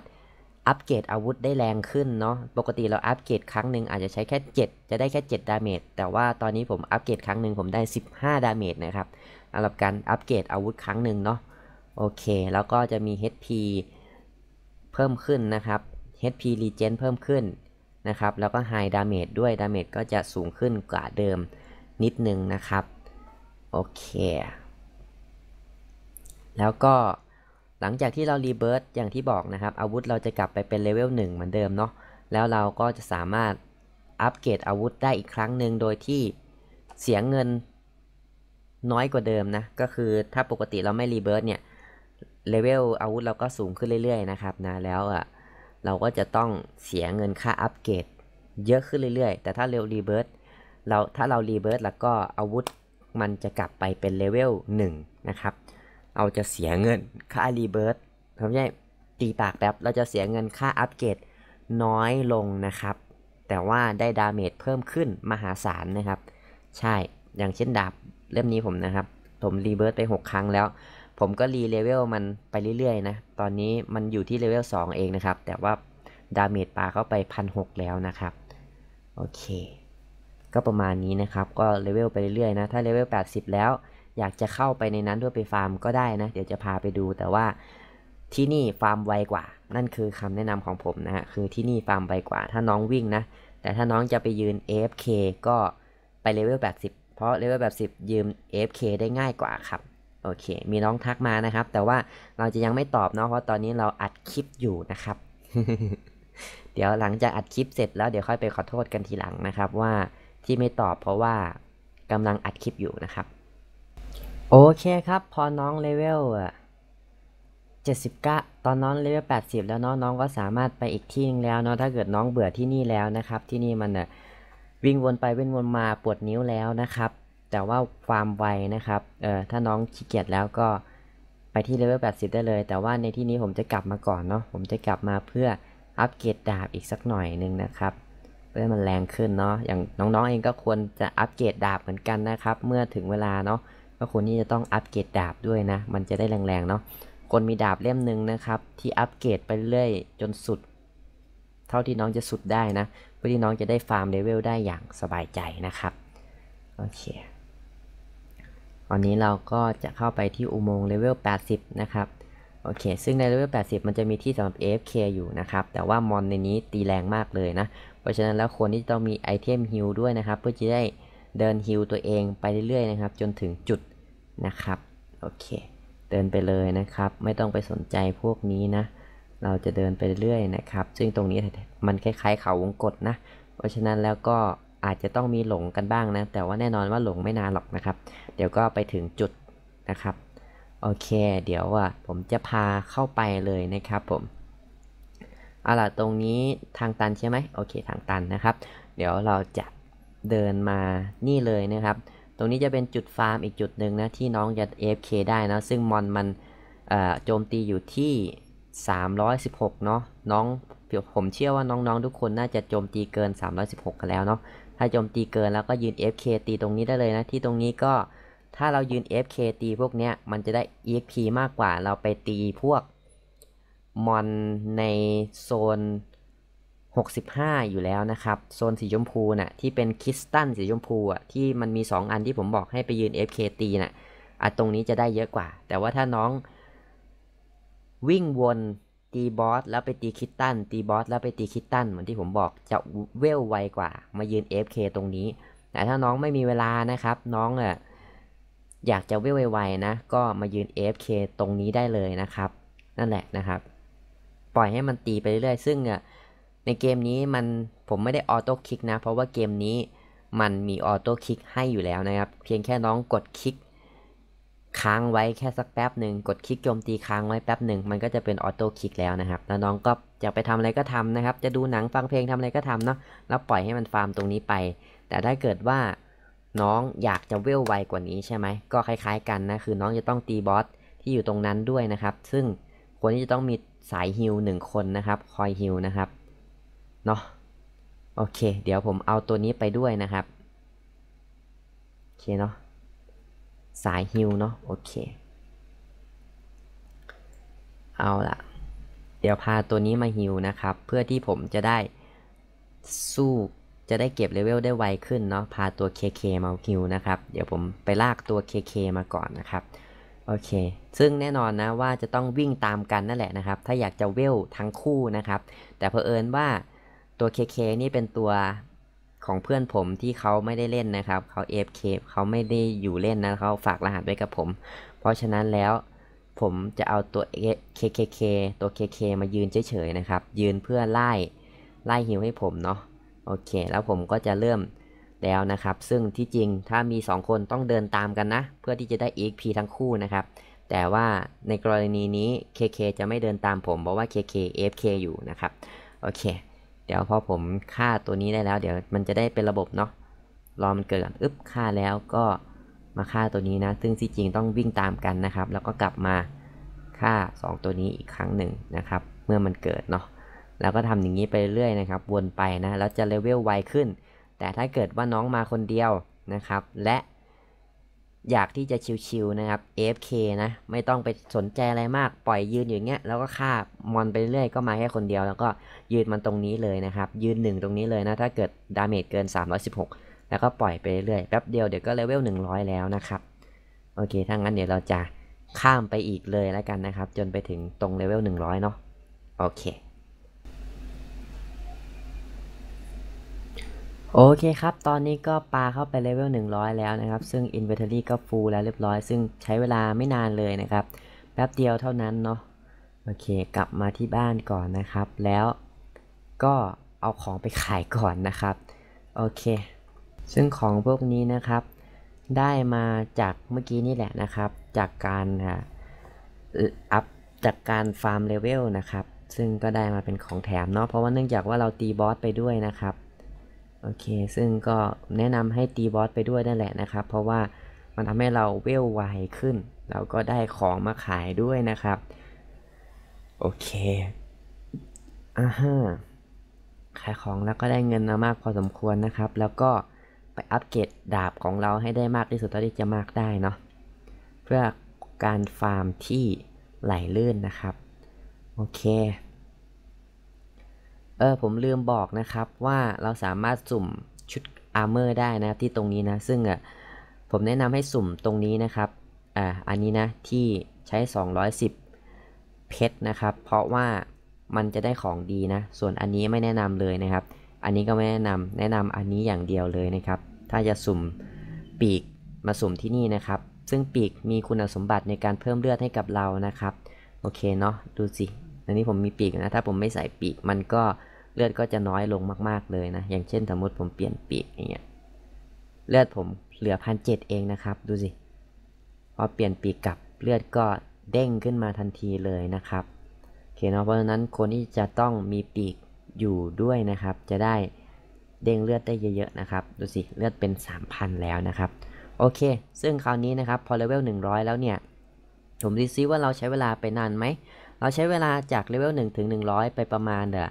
อัปเกรดอาวุธได้แรงขึ้นเนาะปกติเราอัปเกรดครั้งหนึ่งอาจจะใช้แค่7จะได้แค่ 7 ดาเมจแต่ว่าตอนนี้ผมอัปเกรดครั้งหนึ่งผมได้ 15 ดาเมจนะครับสำหรับการอัปเกรดอาวุธ ครั้งหนึ่งเนาะโอเค แล้วก็จะมี HP เพิ่มขึ้นนะครับ HP Regen เพิ่มขึ้นนะครับแล้วก็ไฮดาเมจด้วยดาเมจก็จะสูงขึ้นกว่าเดิมนิดนึงนะครับ โอเค แล้วก็หลังจากที่เรารีเบิร์ตอย่างที่บอกนะครับอาวุธเราจะกลับไปเป็นเลเวล1เหมือนเดิมเนาะแล้วเราก็จะสามารถอัปเกรดอาวุธได้อีกครั้งหนึ่งโดยที่เสียเงินน้อยกว่าเดิมนะ ก็คือถ้าปกติเราไม่รีเบิร์ตเนี่ยเลเวลอาวุธเราก็สูงขึ้นเรื่อยๆนะครับนะแล้วอ่ะเราก็จะต้องเสียเงินค่าอัปเกรดเยอะขึ้นเรื่อยๆ แต่ถ้าเร็วรีเบิร์ตเราถ้าเรารีเบิร์ตแล้วก็อาวุธมันจะกลับไปเป็นเลเวล1นะครับ เอาจะเสียเงินค่ารีเบิร์ตไม่ใช่ตีปากแป๊บเราจะเสียเงินค่าอัปเกรดน้อยลงนะครับ แต่ว่าได้ดาเมจเพิ่มขึ้นมหาศาลนะครับ ใช่อย่างเช่นดาบเล่มนี้ผมนะครับ ผมรีเบิร์ตไป 6 ครั้งแล้วผมก็รีเลเวลมันไปเรื่อย ๆ นะ ตอนนี้มันอยู่ที่เลเวล2เองนะครับ แต่ว่าดาเมจปลาเข้าไปพันหแล้วนะครับ โอเค ก็ประมาณนี้นะครับ ก็เลเวลไปเรื่อยๆนะ ถ้าเลเวล80 แล้ว อยากจะเข้าไปในนั้นด้ว่ไปฟาร์มก็ได้นะ เดี๋ยวจะพาไปดูแต่ว่าที่นี่ฟาร์มไวกว่า นั่นคือคำแนะนำของผมนะฮะ คือที่นี่ฟาร์มไวกว่า ถ้าน้องวิ่งนะ แต่ถ้าน้องจะไปยืน AFK ก็ไปเลเวล80 เพราะเลเวล80ยืม AFK ได้ง่ายกว่าครับโอเค มีน้องทักมานะครับ แต่ว่าเราจะยังไม่ตอบเนาะ เพราะตอนนี้เราอัดคลิปอยู่นะครับ เดี๋ยวหลังจากอัดคลิปเสร็จแล้วเดี๋ยวค่อยไปขอโทษกันทีหลังนะครับ ว่าที่ไม่ตอบเพราะว่ากำลังอัดคลิปอยู่นะครับ โอเคครับ พอน้องเลเวลเจ็ดสิบกะตอนน้องเลเวลแปดสิบแล้วน้องน้องก็สามารถไปอีกที่นึงแล้วเนาะ ถ้าเกิดน้องเบื่อที่นี่แล้วนะครับ ที่นี่มันวิ่งวนไปวิ่งวนมาปวดนิ้วแล้วนะครับแต่ว่าความไวนะครับ เออถ้าน้องขี้เกียจแล้วก็ไปที่เลเวล80ได้เลย แต่ว่าในที่นี้ผมจะกลับมาก่อนเนาะ ผมจะกลับมาเพื่ออัปเกรดดาบอีกสักหน่อยหนึ่งนะครับ เพื่อมันแรงขึ้นเนาะ อย่างน้องๆเองก็ควรจะอัปเกรดดาบเหมือนกันนะครับ เมื่อถึงเวลาเนาะก็ควรที่จะต้องอัปเกรดดาบด้วยนะ มันจะได้แรงๆเนาะคนมีดาบเล่มหนึ่งนะครับ ที่อัปเกรดไปเรื่อยจนสุด เท่าที่น้องจะสุดได้นะ เพื่อที่น้องจะได้ฟาร์มเลเวลได้อย่างสบายใจนะครับ โอเคตอนนี้เราก็จะเข้าไปที่อุโมงค์เลเวล 80 นะครับ โอเค ซึ่งในเลเวล 80 มันจะมีที่สำหรับ AFK อยู่นะครับ แต่ว่ามอน ในนี้ตีแรงมากเลยนะ เพราะฉะนั้นแล้วควรที่จะต้องมีไอเทมฮิลด้วยนะครับ เพื่อจะได้เดินฮิลตัวเองไปเรื่อยๆนะครับ จนถึงจุดนะครับ โอเค เดินไปเลยนะครับ ไม่ต้องไปสนใจพวกนี้นะ เราจะเดินไปเรื่อยนะครับ ซึ่งตรงนี้มันคล้ายๆเขาวงกฏนะ เพราะฉะนั้นแล้วก็อาจจะต้องมีหลงกันบ้างนะ แต่ว่าแน่นอนว่าหลงไม่นานหรอกนะครับ เดี๋ยวก็ไปถึงจุดนะครับ โอเค เดี๋ยวว่าผมจะพาเข้าไปเลยนะครับผม เอาล่ะตรงนี้ทางตันใช่ไหมโอเคทางตันนะครับ เดี๋ยวเราจะเดินมานี่เลยนะครับ ตรงนี้จะเป็นจุดฟาร์มอีกจุดหนึ่งนะ ที่น้องจะ AFK ได้นะ ซึ่งมอนมันโจมตีอยู่ที่ 316เนาะ น้องผมเชื่อว่าน้องๆทุกคนน่าจะโจมตีเกิน 316กันแล้วเนาะถ้าโจมตีเกินแล้วก็ยืน FK ตีตรงนี้ได้เลยนะ ที่ตรงนี้ก็ถ้าเรายืน FK ตีพวกเนี้ยมันจะได้ EXP มากกว่า เราไปตีพวก มอนในโซน 65 อยู่แล้วนะครับ โซนสีชมพูนะ่ะ ที่เป็นคริสตัลสีชมพูอ่ะที่มันมี 2 อันที่ผมบอกให้ไปยืน FK ตีนะ่ะ อ่ะ ตรงนี้จะได้เยอะกว่า แต่ว่าถ้าน้องวิ่งวนตีบอสแล้วไปตีคิตตันตีบอสแล้วไปตีคิตตันเหมือนที่ผมบอกจะเวลไวกว่า มายืน f k ตรงนี้ แต่ถ้าน้องไม่มีเวลานะครับน้องอ่ะอยากจะเวลไวๆนะก็มายืน f k ตรงนี้ได้เลยนะครับ นั่นแหละนะครับ ปล่อยให้มันตีไปเรื่อยๆ ซึ่งอ่ะในเกมนี้มันผมไม่ได้ออโต้คลิกนะเพราะว่าเกมนี้มันมีออโต้คลิกให้อยู่แล้วนะครับเพียงแค่น้องกดคลิกค้างไว้แค่สักแป๊บหนึ่งกดคลิกโจมตีค้างไว้แป๊บหนึ่ง มันก็จะเป็นออโต้คลิกแล้วนะครับแล้วน้องก็จะไปทำอะไรก็ทำนะครับ จะดูหนังฟังเพลงทำอะไรก็ทำเนาะแล้วปล่อยให้มันฟาร์มตรงนี้ไป แต่ถ้าเกิดว่าน้องอยากจะเวลไวกว่านี้ใช่ไหมก็คล้ายๆกันนะคือ น้องจะต้องตีบอสที่อยู่ตรงนั้นด้วยนะครับ ซึ่งคนที่จะต้องมีสายฮิลหนึ่งคนนะครับคอยฮิลนะครับเนาะโอเค เดี๋ยวผมเอาตัวนี้ไปด้วยนะครับโอเคเนาะสายฮิลเนาะโอเคเอาละเดี๋ยวพาตัวนี้มาฮิลนะครับ เพื่อที่ผมจะได้สู้จะได้เก็บเลเวลได้ไวขึ้นเนาะพาตัว KK มาฮิลนะครับเดี๋ยวผมไปลากตัว KK มาก่อนนะครับโอเค ซึ่งแน่นอนนะว่าจะต้องวิ่งตามกันนั่นแหละนะครับ ถ้าอยากจะเวลทั้งคู่นะครับ แต่เผอิญว่าตัว KK นี่เป็นตัวของเพื่อนผมที่เขาไม่ได้เล่นนะครับ เขาเ f k เขาไม่ได้อยู่เล่นนะเขาฝากรหัสไว้กับผม เพราะฉะนั้นแล้วผมจะเอาตัว KKK ตัว KK มายืน เฉยๆนะครับ ยืนเพื่อไล่ไล่ฮิวให้ผมเนาะโอเค แล้วผมก็จะเริ่มแล้วนะครับ ซึ่งที่จริงถ้ามี 2 คนต้องเดินตามกันนะ เพื่อที่จะได้ EXP ทั้งคู่นะครับ แต่ว่าในกรณีนี้ KK จะไม่เดินตามผมเพราะว่า KK f k อยู่นะครับโอเคเดี๋ยวพอผมฆ่าตัวนี้ได้แล้วเดี๋ยวมันจะได้เป็นระบบเนาะ รอมันเกิด อึ๊บฆ่าแล้วก็มาฆ่าตัวนี้นะ ซึ่งที่จริงต้องวิ่งตามกันนะครับ แล้วก็กลับมาฆ่า 2 ตัวนี้อีกครั้งหนึ่งนะครับ เมื่อมันเกิดเนาะ แล้วก็ทำอย่างนี้ไปเรื่อยนะครับ วนไปนะ แล้วจะเลเวลไวขึ้น แต่ถ้าเกิดว่าน้องมาคนเดียวนะครับ และอยากที่จะชิวๆนะครับ AFK นะไม่ต้องไปสนใจอะไรมากปล่อยยืนอยู่เงี้ยแล้วก็ฆ่ามอนไปเรื่อยก็มาแค่คนเดียว แล้วก็ยืนมันตรงนี้เลยนะครับยืนหนึ่งตรงนี้เลยนะถ้าเกิดดาเมจเกิน 316 แล้วก็ปล่อยไปเรื่อยแป๊บเดียวเดี๋ยวก็เลเวล100แล้วนะครับโอเคถ้างั้นเดี๋ยวเราจะข้ามไปอีกเลยแล้วกันนะครับ จนไปถึงตรงเลเวล100เนาะโอเคโอเคครับตอนนี้ก็ปลาเข้าไปเลเวล100 แล้วนะครับ ซึ่ง Inventory ก็ฟูลแล้วเรียบร้อย ซึ่งใช้เวลาไม่นานเลยนะครับแป๊บเดียวเท่านั้นเนาะโอเคกลับมาที่บ้านก่อนนะครับ แล้วก็เอาของไปขายก่อนนะครับโอเค ซึ่งของพวกนี้นะครับ ได้มาจากเมื่อกี้นี่แหละนะครับจากการอัพจากการฟาร์มเลเวลนะครับ ซึ่งก็ได้มาเป็นของแถมเนาะเพราะว่าเนื่องจากว่าเราตีบอสไปด้วยนะครับโอเค ซึ่งก็แนะนำให้ตีบอสไปด้วยนั่นแหละนะครับ เพราะว่ามันทำให้เราเวลไวขึ้น เราก็ได้ของมาขายด้วยนะครับ โอเค อ่าฮะ ขายของแล้วก็ได้เงินมามากพอสมควรนะครับ แล้วก็ไปอัปเกรดดาบของเราให้ได้มากที่สุดเท่าที่จะมากได้เนาะ เพื่อการฟาร์มที่ไหลลื่นนะครับ โอเคเออผมลืมบอกนะครับว่าเราสามารถสุ่มชุดอาร์เมอร์ได้นะที่ตรงนี้นะซึ่งอ่ะผมแนะนำให้สุ่มตรงนี้นะครับอ่าอันนี้นะที่ใช้ 210เพชรนะครับ เพราะว่ามันจะได้ของดีนะส่วนอันนี้ไม่แนะนำเลยนะครับ อันนี้ก็ไม่แนะนำแนะนำอันนี้อย่างเดียวเลยนะครับ ถ้าจะสุ่มปีกมาสุ่มที่นี่นะครับ ซึ่งปีกมีคุณสมบัติในการเพิ่มเลือดให้กับเรานะครับ โอเคเนาะดูสิอันนี้ผมมีปีกนะถ้าผมไม่ใส่ปีกมันก็เลือดก็จะน้อยลงมาก ๆเลยนะ อย่างเช่นสมมติผมเปลี่ยนปีกอย่างเงี้ย เลือดผมเหลือพันเจ็ดเองนะครับดูสิ พอเปลี่ยนปีกกลับเลือดก็เด้งขึ้นมาทันทีเลยนะครับโอเคเนาะเพราะฉะนั้นคนที่จะต้องมีปีกอยู่ด้วยนะครับ จะได้เด้งเลือดได้เยอะๆนะครับดูสิเลือดเป็น 3,000 แล้วนะครับโอเคซึ่งคราวนี้นะครับพอเลเวล100 แล้วเนี่ยผมดูซิว่าเราใช้เวลาไปนานไหมเราใช้เวลาจากเลเวล1ถึง100 ไปประมาณเด้อ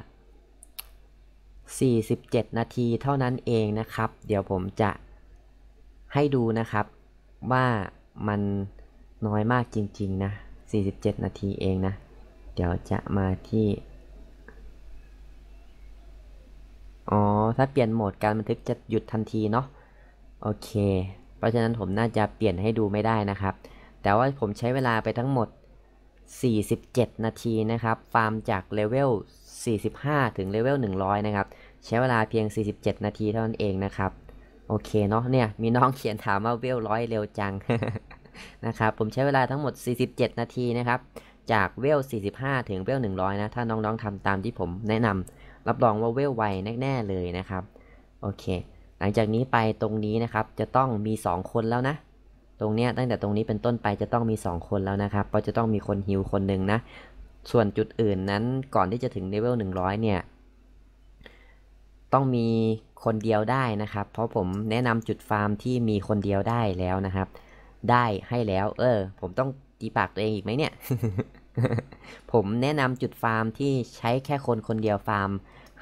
47 นาทีเท่านั้นเองนะครับ เดี๋ยวผมจะให้ดูนะครับว่ามันน้อยมากจริงๆนะ47 นาทีเองนะเดี๋ยวจะมาที่อ๋อถ้าเปลี่ยนโหมดการบันทึกจะหยุดทันทีเนาะโอเค เพราะฉะนั้นผมน่าจะเปลี่ยนให้ดูไม่ได้นะครับ แต่ว่าผมใช้เวลาไปทั้งหมด 47 นาทีนะครับฟาร์มจากเลเวล45 ถึงเลเวล 100 นะครับ ใช้เวลาเพียง 47 นาทีเท่านั้นเองนะครับ โอเคเนาะ เนี่ย มีน้องเขียนถามว่าเวลร้อยเร็วจัง นะครับ ผมใช้เวลาทั้งหมด 47 นาทีนะครับ จากเวล 45 ถึงเวล 100 นะ ถ้าน้องๆทำตามที่ผมแนะนำรับรองว่าเวลไวแน่ๆเลยนะครับ โอเค หลังจากนี้ไปตรงนี้นะครับ จะต้องมี2คนแล้วนะ ตรงเนี้ย ตั้งแต่ตรงนี้เป็นต้นไปจะต้องมี 2 คนแล้วนะครับก็จะต้องมีคนฮิวคนหนึ่งนะส่วนจุดอื่นนั้นก่อนที่จะถึงเลเวล100 เนี่ยต้องมีคนเดียวได้นะครับ เพราะผมแนะนำจุดฟาร์มที่มีคนเดียวได้แล้วนะครับ ได้ให้แล้ว เออผมต้องตีปากตัวเองอีกไหมเนี่ย ผมแนะนำจุดฟาร์มที่ใช้แค่คนคนเดียวฟาร์ม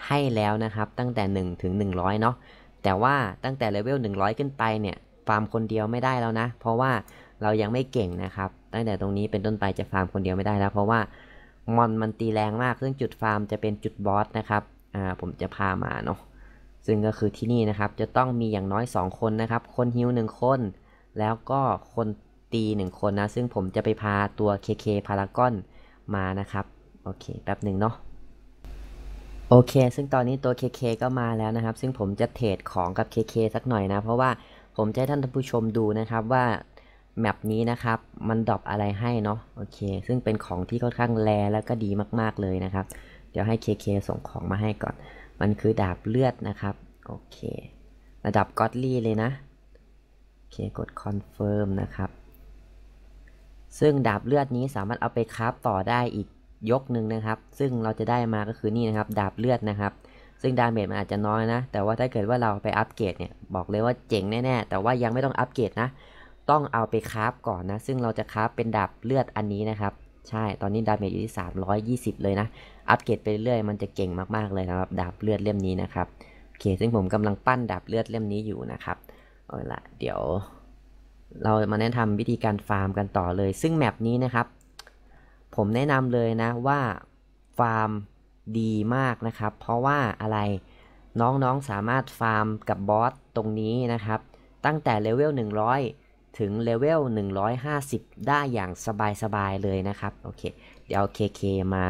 ให้แล้วนะครับตั้งแต่ 1 ถึง 100เนาะแต่ว่าตั้งแต่เลเวล100 ขึ้นไปเนี่ยฟาร์มคนเดียวไม่ได้แล้วนะ เพราะว่าเรายังไม่เก่งนะครับตั้งแต่ตรงนี้เป็นต้นไปจะฟาร์มคนเดียวไม่ได้แล้ว เพราะว่ามอนมันตีแรงมาก ซึ่งจุดฟาร์มจะเป็นจุดบอสนะครับ อ่าผมจะพามาเนาะซึ่งก็คือที่นี่นะครับจะต้องมีอย่างน้อย2คนนะครับคนฮิวหนึ่งคนแล้วก็คนตีหนึ่งคนนะซึ่งผมจะไปพาตัว KK พารากอนมานะครับโอเคแป๊บหนึ่งเนาะโอเคซึ่งตอนนี้ตัว KK ก็มาแล้วนะครับซึ่งผมจะเทรดของกับ KK สักหน่อยนะเพราะว่าผมจะให้ท่านผู้ชมดูนะครับว่าแมปนี้นะครับมันดรอปอะไรให้เนาะโอเคซึ่งเป็นของที่ค่อนข้างแรแล้วก็ดีมากๆเลยนะครับเดี๋ยวให้เคเคส่งของมาให้ก่อน มันคือดาบเลือดนะครับโอเค ระดับก็อดลี่เลยนะโอเคกดคอนเฟิร์มนะครับ ซึ่งดาบเลือดนี้สามารถเอาไปคราฟต่อได้อีกยกหนึ่งนะครับ ซึ่งเราจะได้มาก็คือนี่นะครับดาบเลือดนะครับ ซึ่งดาเมจมันอาจจะน้อยนะ แต่ว่าถ้าเกิดว่าเราไปอัปเกรดเนี่ยบอกเลยว่าเจ๋งแน่ๆแต่ว่ายังไม่ต้องอัปเกรดนะต้องเอาไปคราฟก่อนนะซึ่งเราจะคราฟเป็นดาบเลือดอันนี้นะครับ ใช่ตอนนี้ดาเมจอยู่ที่ 320 เลยนะอัปเกรดไปเรื่อยมันจะเก่งมากๆเลยนะครับดาบเลือดเล่มนี้นะครับโอเคซึ่งผมกำลังปั้นดาบเลือดเล่มนี้อยู่นะครับเอาละเดี๋ยว เรามาแนะนำวิธีการฟาร์มกันต่อเลย ซึ่งแมปนี้นะครับ ผมแนะนำเลยนะว่าฟาร์มดี มากนะครับ เพราะว่าอะไรน้องๆสามารถฟาร์มกับบอสตรงนี้นะครับ ตั้งแต่เลเวล100ถึงเลเวล 150 ได้อย่างสบาย ๆ เลยนะครับ โอเค เดี๋ยว KK มา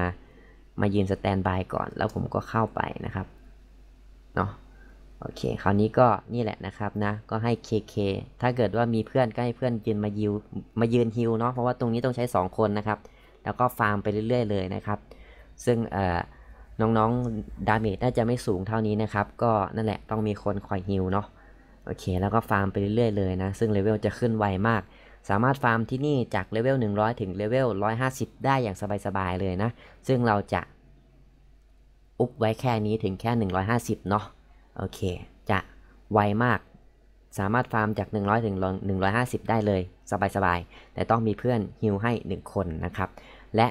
มายืนสแตนบายก่อน แล้วผมก็เข้าไปนะครับ เนาะ โอเค คราวนี้ก็นี่แหละนะครับนะ ก็ให้ KK ถ้าเกิดว่ามีเพื่อน ก็ให้เพื่อนยืนมายิวมายืนฮิวเนาะ เพราะว่าตรงนี้ต้องใช้ 2 คนนะครับ แล้วก็ฟาร์มไปเรื่อย ๆ เลยนะครับ ซึ่งเอ่อ น้องๆ ดาเมจน่าจะไม่สูงเท่านี้นะครับ ก็นั่นแหละต้องมีคนคอยฮิวเนาะโอเค แล้วก็ฟาร์มไปเรื่อยๆเลยนะ ซึ่งเลเวลจะขึ้นไวมาก สามารถฟาร์มที่นี่จากเลเวล100 ถึงเลเวล150 ได้อย่างสบายๆเลยนะ ซึ่งเราจะอุบไว้แค่นี้ถึงแค่ 150เนาะ โอเค จะไวมาก สามารถฟาร์มจาก100ถึง150 ได้เลยสบายๆ แต่ต้องมีเพื่อนฮิวให้1 คนนะครับ และ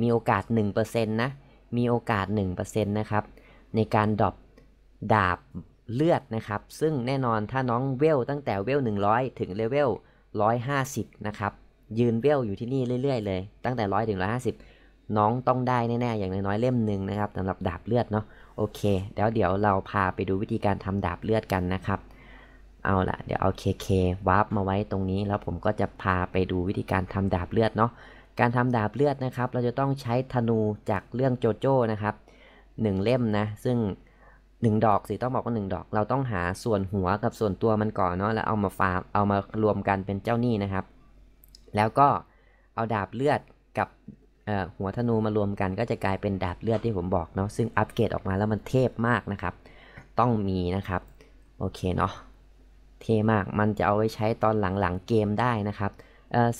มีโอกาส1%นะ มีโอกาส1%นะครับในการดรอปดาบเลือดนะครับ ซึ่งแน่นอนถ้าน้องเวล ตั้งแต่เวล 100 ถึงเลเวล 150 นะครับ ยืนเวลอยู่ที่นี่เรื่อยๆเลย ตั้งแต่ 100 ถึง 150 น้องต้องได้แน่ๆอย่างน้อยๆเล่มหนึ่งนะครับสำหรับดาบเลือดเนาะโอเคเดี๋ยวเดี๋ยวเราพาไปดูวิธีการทำดาบเลือดกันนะครับ เอาละเดี๋ยวเอาเค วาร์ปมาไว้ตรงนี้แล้วผมก็จะพาไปดูวิธีการทำดาบเลือดเนาะ การทำดาบเลือดนะครับ เราจะต้องใช้ธนูจากเรื่องโจโจ้นะครับหนึ่งเล่มนะ ซึ่งหนึ่งดอกสิต้องบอกว่าหนึ่งดอก เราต้องหาส่วนหัวกับส่วนตัวมันก่อนเนาะแล้วเอามาฟาร์มเอามารวมกันเป็นเจ้าหนี้นะครับ แล้วก็เอาดาบเลือดกับหัวธนูมารวมกัน ก็จะกลายเป็นดาบเลือดที่ผมบอกเนาะซึ่งอัปเกรดออกมาแล้วมันเทพมากนะครับ ต้องมีนะครับโอเคเนาะเทมากมันจะเอาไว้ใช้ตอนหลังๆเกมได้นะครับ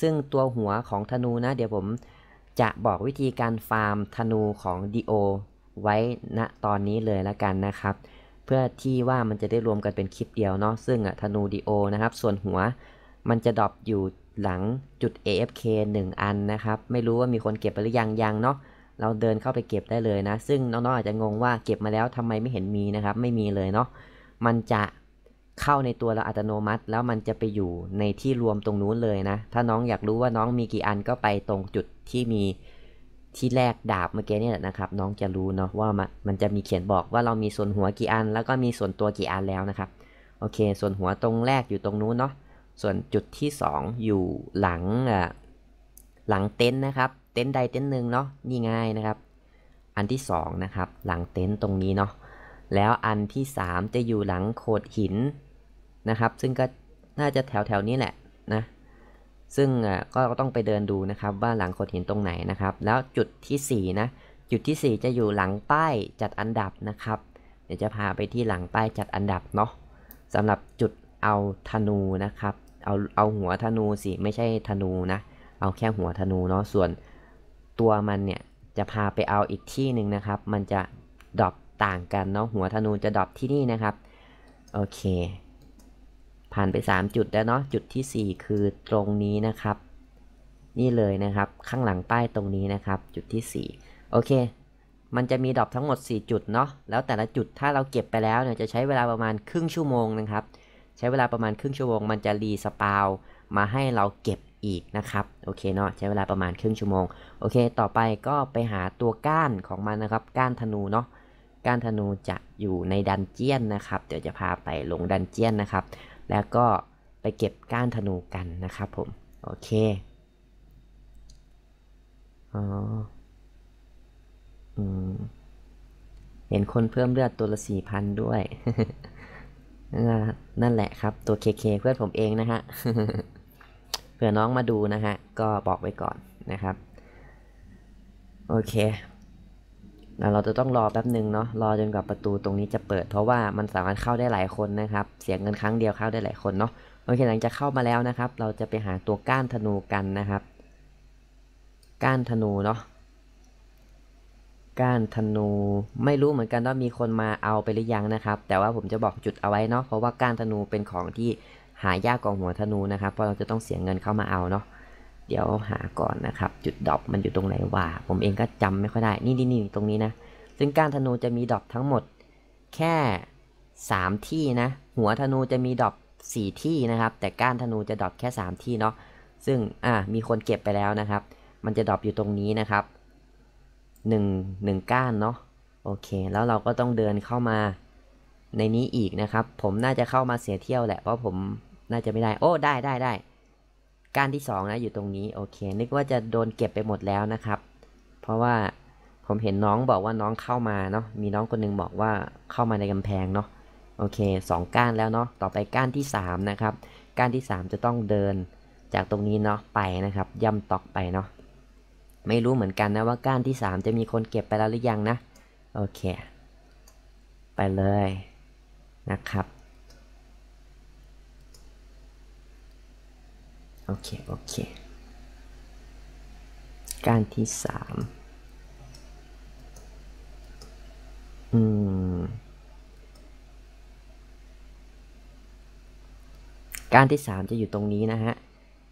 ซึ่งตัวหัวของธนูนะเดี๋ยวผมจะบอกวิธีการฟาร์มธนูของดีโอไว้ณตอนนี้เลยละกันนะครับ เพื่อที่ว่ามันจะได้รวมกันเป็นคลิปเดียวเนาะซึ่งธนูดีโอนะครับส่วนหัว มันจะดรอปอยู่หลังจุด AFK 1 อันนะครับ ไม่รู้ว่ามีคนเก็บไปหรือยังยังเนาะเราเดินเข้าไปเก็บได้เลยนะ ซึ่งน้องๆอาจจะงงว่าเก็บมาแล้วทำไมไม่เห็นมีนะครับ ไม่มีเลยเนาะมันจะเข้าในตัวเราอัตโนมัติ แล้วมันจะไปอยู่ในที่รวมตรงนู้นเลยนะ ถ้าน้องอยากรู้ว่าน้องมีกี่อันก็ไปตรงจุดที่มีที่แรกดาบเมื่อกี้เนี่ยนะครับ น้องจะรู้เนาะว่ามันจะมีเขียนบอกว่าเรามีส่วนหัวกี่อันแล้วก็มีส่วนตัวกี่อันแล้วนะครับโอเค ส่วนหัวตรงแรกอยู่ตรงนู้นเนาะส่วนจุดที่2อยู่หลังอ่หลังเต็นท์นะครับ เต็นท์ใดเต็นท์หนึ่งเนาะนี่ง่ายนะครับ อันที่2นะครับ หลังเต็นท์ตรงนี้เนาะแล้วอันที่3จะอยู่หลังโขดหินนะครับ ซึ่งก็น่าจะแถวแถวนี้แหละนะซึ่งก็ต้องไปเดินดูนะครับว่าหลังโขดหินตรงไหนนะครับ แล้วจุดที่4นะจุดที่ 4 จะอยู่หลังป้ายจัดอันดับนะครับเดี๋ยวจะพาไปที่หลังป้ายจัดอันดับเนาะสำหรับจุดเอาธนูนะครับเอาเอาหัวธนูสิไม่ใช่ธนูนะเอาแค่หัวธนูเนาะส่วน ตัวมันเนี่ยจะพาไปเอาอีกที่หนึ่งนะครับ มันจะดรอปต่างกันเนาะหัวธนูจะดรอปที่นี่นะครับโอเคผ่านไป 3 จุดแล้วเนาะจุดที่ 4 คือตรงนี้นะครับ นี่เลยนะครับ ข้างหลังป้ายตรงนี้นะครับ จุดที่ 4โอเค มันจะมีดอกทั้งหมด 4 จุดเนาะแล้วแต่ละจุดถ้าเราเก็บไปแล้วเนี่ยจะใช้เวลาประมาณครึ่งชั่วโมงนะครับ ใช้เวลาประมาณครึ่งชั่วโมงมันจะรีสปาวมาให้เราเก็บอีกนะครับโอเคเนาะใช้เวลาประมาณครึ่งชั่วโมงโอเค ต่อไปก็ไปหาตัวก้านของมันนะครับ ก้านธนูเนาะก้านธนูจะอยู่ในดันเจียนนะครับ เดี๋ยวจะพาไปลงดันเจียนนะครับแล้วก็ไปเก็บก้านธนูกันนะครับผม โอเคอ๋ออเห็นคนเพิ่มเลือดตัวละสี่พันด้วย นั่นแหละครับตัวเคเคเพื่อนผมเองนะฮะ เผื่อน้องมาดูนะฮะ ก็บอกไว้ก่อนนะครับ โอเคนะเราจะต้องรอแป๊บหนึ่งเนาะรอจนกว่าประตูตรงนี้จะเปิดเพราะว่ามันสามารถเข้าได้หลายคนนะครับเสียงเงินครั้งเดียวเข้าได้หลายคนเนาะโอเคหลังจะเข้ามาแล้วนะครับ เราจะไปหาตัวก้านธนูกันนะครับก้านธนูเนาะก้านธนูไม่รู้เหมือนกันว่ามีคนมาเอาไปหรือยังนะครับ แต่ว่าผมจะบอกจุดเอาไว้เนาะเพราะว่าก้านธนูเป็นของที่หายากกว่าหัวธนูนะครับเพราะเราจะต้องเสียเงินเข้ามาเอาเนาะเดี๋ยวหาก่อนนะครับจุดดอปมันอยู่ตรงไหนว่า ผมเองก็จำไม่ค่อยได้นี่นี่นี่ตรงนี้นะซึ่งก้านธนูจะมีดอปทั้งหมดแค่ 3 ที่นะ หัวธนูจะมีดอป4ที่นะครับ แต่ก้านธนูจะดอปแค่ 3 ที่เนาะซึ่ง อ่า มีคนเก็บไปแล้วนะครับ มันจะดอปอยู่ตรงนี้นะครับ 1 1 ก้านเนาะโอเค แล้วเราก็ต้องเดินเข้ามาในนี้อีกนะครับ ผมน่าจะเข้ามาเสียเที่ยวแหละเพราะผมน่าจะไม่ได้ โอ้ได้ได้ได้ไดก้านที่ 2 นะอยู่ตรงนี้โอเคนึกว่าจะโดนเก็บไปหมดแล้วนะครับ เพราะว่าผมเห็นน้องบอกว่าน้องเข้ามาเนาะมีน้องคนนึงบอกว่าเข้ามาในกำแพงเนาะโอเค 2 ก้านแล้วเนาะต่อไปก้านที่3นะครับก้านที่3จะต้องเดินจากตรงนี้เนาะไปนะครับย่ำตอกไปเนาะไม่รู้เหมือนกันนะว่าก้านที่3จะมีคนเก็บไปแล้วหรือยังนะโอเคไปเลยนะครับโอเค โอเคการที่สามอืมการที่สามจะอยู่ตรงนี้นะฮะ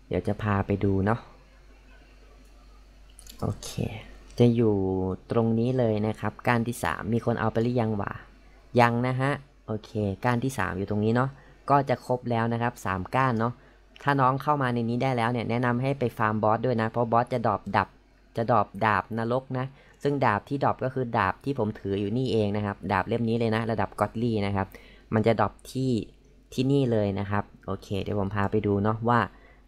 เดี๋ยวจะพาไปดูเนาะ โอเค จะอยู่ตรงนี้เลยนะครับการที่สามมีคนเอาไปหรือยังวะยังนะฮะ โอเคการที่สามอยู่ตรงนี้เนาะ ก็จะครบแล้วนะครับสามก้านเนาะถ้าน้องเข้ามาในนี้ได้แล้วเนี่ยแนะนำให้ไปฟาร์มบอสด้วยนะ เพราะบอสจะดอบดับจะดอบดาบนรกนะ ซึ่งดาบที่ดอบก็คือดาบที่ผมถืออยู่นี่เองนะครับ ดาบเล่มนี้เลยนะ ระดับก็อตลี่นะครับ มันจะดอบที่ที่นี่เลยนะครับ โอเค เดี๋ยวผมพาไปดูเนาะว่า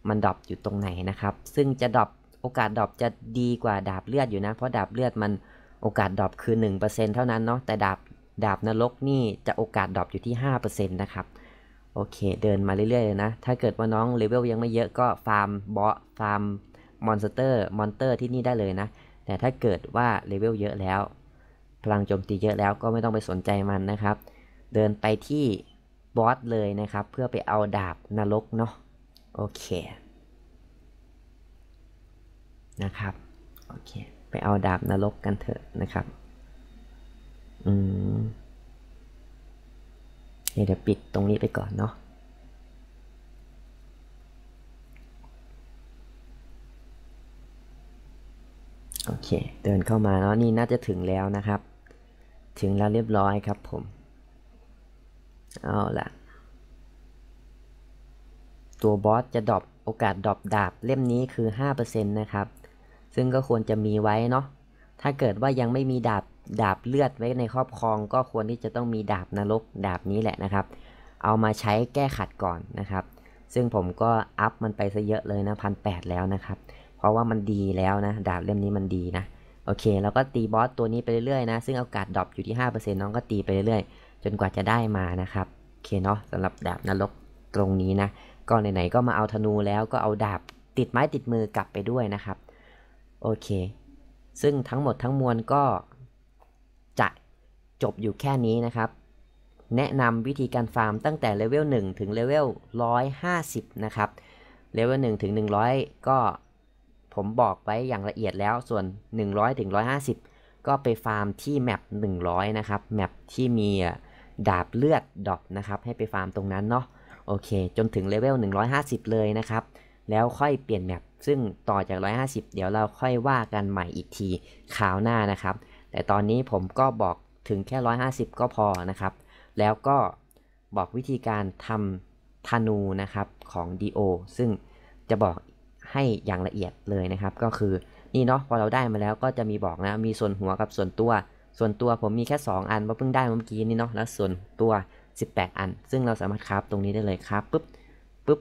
มันดอบอยู่ตรงไหนนะครับ ซึ่งจะดอบโอกาสดอบจะดีกว่าดาบเลือดอยู่นะ เพราะดาบเลือดมันโอกาสดอบคือ 1%เท่านั้นเนาะแต่ดาบดาบนรกนี่จะโอกาสดอบอยู่ที่5%นะครับโอเค เดินมาเรื่อยๆ เลยนะ ถ้าเกิดว่าน้องเลเวลยังไม่เยอะก็ฟาร์มบอสฟาร์มมอนสเตอร์มอนเตอร์ที่นี่ได้เลยนะ แต่ถ้าเกิดว่าเลเวลเยอะแล้ว พลังโจมตีเยอะแล้วก็ไม่ต้องไปสนใจมันนะครับ เดินไปที่บอสเลยนะครับ เพื่อไปเอาดาบนรกเนาะโอเค นะครับโอเคไปเอาดาบนรกกันเถอะนะครับ อืมนี่เดี๋ยวปิดตรงนี้ไปก่อนเนาะโอเค เดินเข้ามาเนาะนี่น่าจะถึงแล้วนะครับ ถึงแล้วเรียบร้อยครับผม เอาละตัวบอสจะดรอปโอกาสดรอปดาบเล่มนี้คือ 5%นะครับ ซึ่งก็ควรจะมีไว้เนาะถ้าเกิดว่ายังไม่มีดาบดาบเลือดไว้ในครอบครองก็ควรที่จะต้องมีดาบนรกดาบนี้แหละนะครับ เอามาใช้แก้ขัดก่อนนะครับ ซึ่งผมก็อัพมันไปซะเยอะเลยนะพันแแล้วนะครับ เพราะว่ามันดีแล้วนะ ดาบเล่มนี้มันดีนะโอเคเราก็ตีบอสตัวนี้ไปเรื่อยๆนะ ซึ่งโอกาสดรอปอยู่ที่ 5%น้องก็ตีไปเรื่อยๆจนกว่าจะได้มานะครับโอเคเนาะสำหรับดาบนรกตรงนี้นะก็ไหนๆก็มาเอาธนูแล้วก็เอาดาบติดไม้ติดมือกลับไปด้วยนะครับ โอเค ซึ่งทั้งหมดทั้งมวลก็จบอยู่แค่นี้นะครับ แนะนำวิธีการฟาร์มตั้งแต่เลเวล1ถึงเลเวล150 นะครับ เลเวล1ถึง100 ก็ ผมบอกไว้อย่างละเอียดแล้ว ส่วน 100ถึง150 ก็ไปฟาร์มที่แมป100 นะครับ แมปที่มีดาบเลือดดอปนะครับ ให้ไปฟาร์มตรงนั้นเนาะ โอเค จนถึงเลเวล150 เลยนะครับ แล้วค่อยเปลี่ยนแมป ซึ่งต่อจาก 150 เดี๋ยวเราค่อยว่ากันใหม่อีกทีคราวหน้านะครับ แต่ตอนนี้ผมก็บอกถึงแค่ 150 ก็พอนะครับ แล้วก็บอกวิธีการทำธนูนะครับของ DO ซึ่งจะบอกให้อย่างละเอียดเลยนะครับ ก็คือนี่เนาะพอเราได้มาแล้วก็จะมีบอกนะมีส่วนหัวกับส่วนตัว ส่วนตัวผมมีแค่2อันเพิ่งได้เมื่อกี้นี่เนาะแล้วส่วนตัว 18 อัน ซึ่งเราสามารถคราฟตรงนี้ได้เลยครับปุ๊บปุ๊บ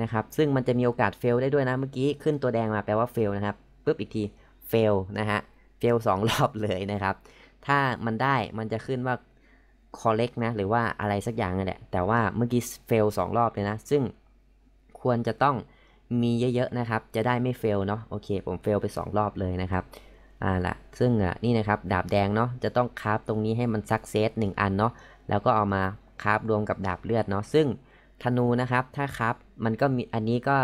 นะครับ ซึ่งมันจะมีโอกาสเฟลได้ด้วยนะเมื่อกี้ขึ้นตัวแดงมาแปลว่าเฟลนะครับปุ๊บอีกทีเฟลนะฮะเฟลสองรอบเลยนะครับถ้ามันได้มันจะขึ้นว่า collect นะ หรือว่าอะไรสักอย่างนั่นแหละแต่ว่าเมื่อกี้ fail 2รอบเลยนะ ซึ่งควรจะต้องมีเยอะๆนะครับ จะได้ไม่ fail เนาะโอเคผม fail ไป 2 รอบเลยนะครับอ่าละซึ่งอ่ะนี่นะครับดาบแดงเนาะจะต้องคราฟตรงนี้ให้มัน success 1อันเนาะแล้วก็เอามาคราฟรวมกับดาบเลือดเนาะซึ่งธนูนะครับถ้าคราบมันก็มีอันนี้ก็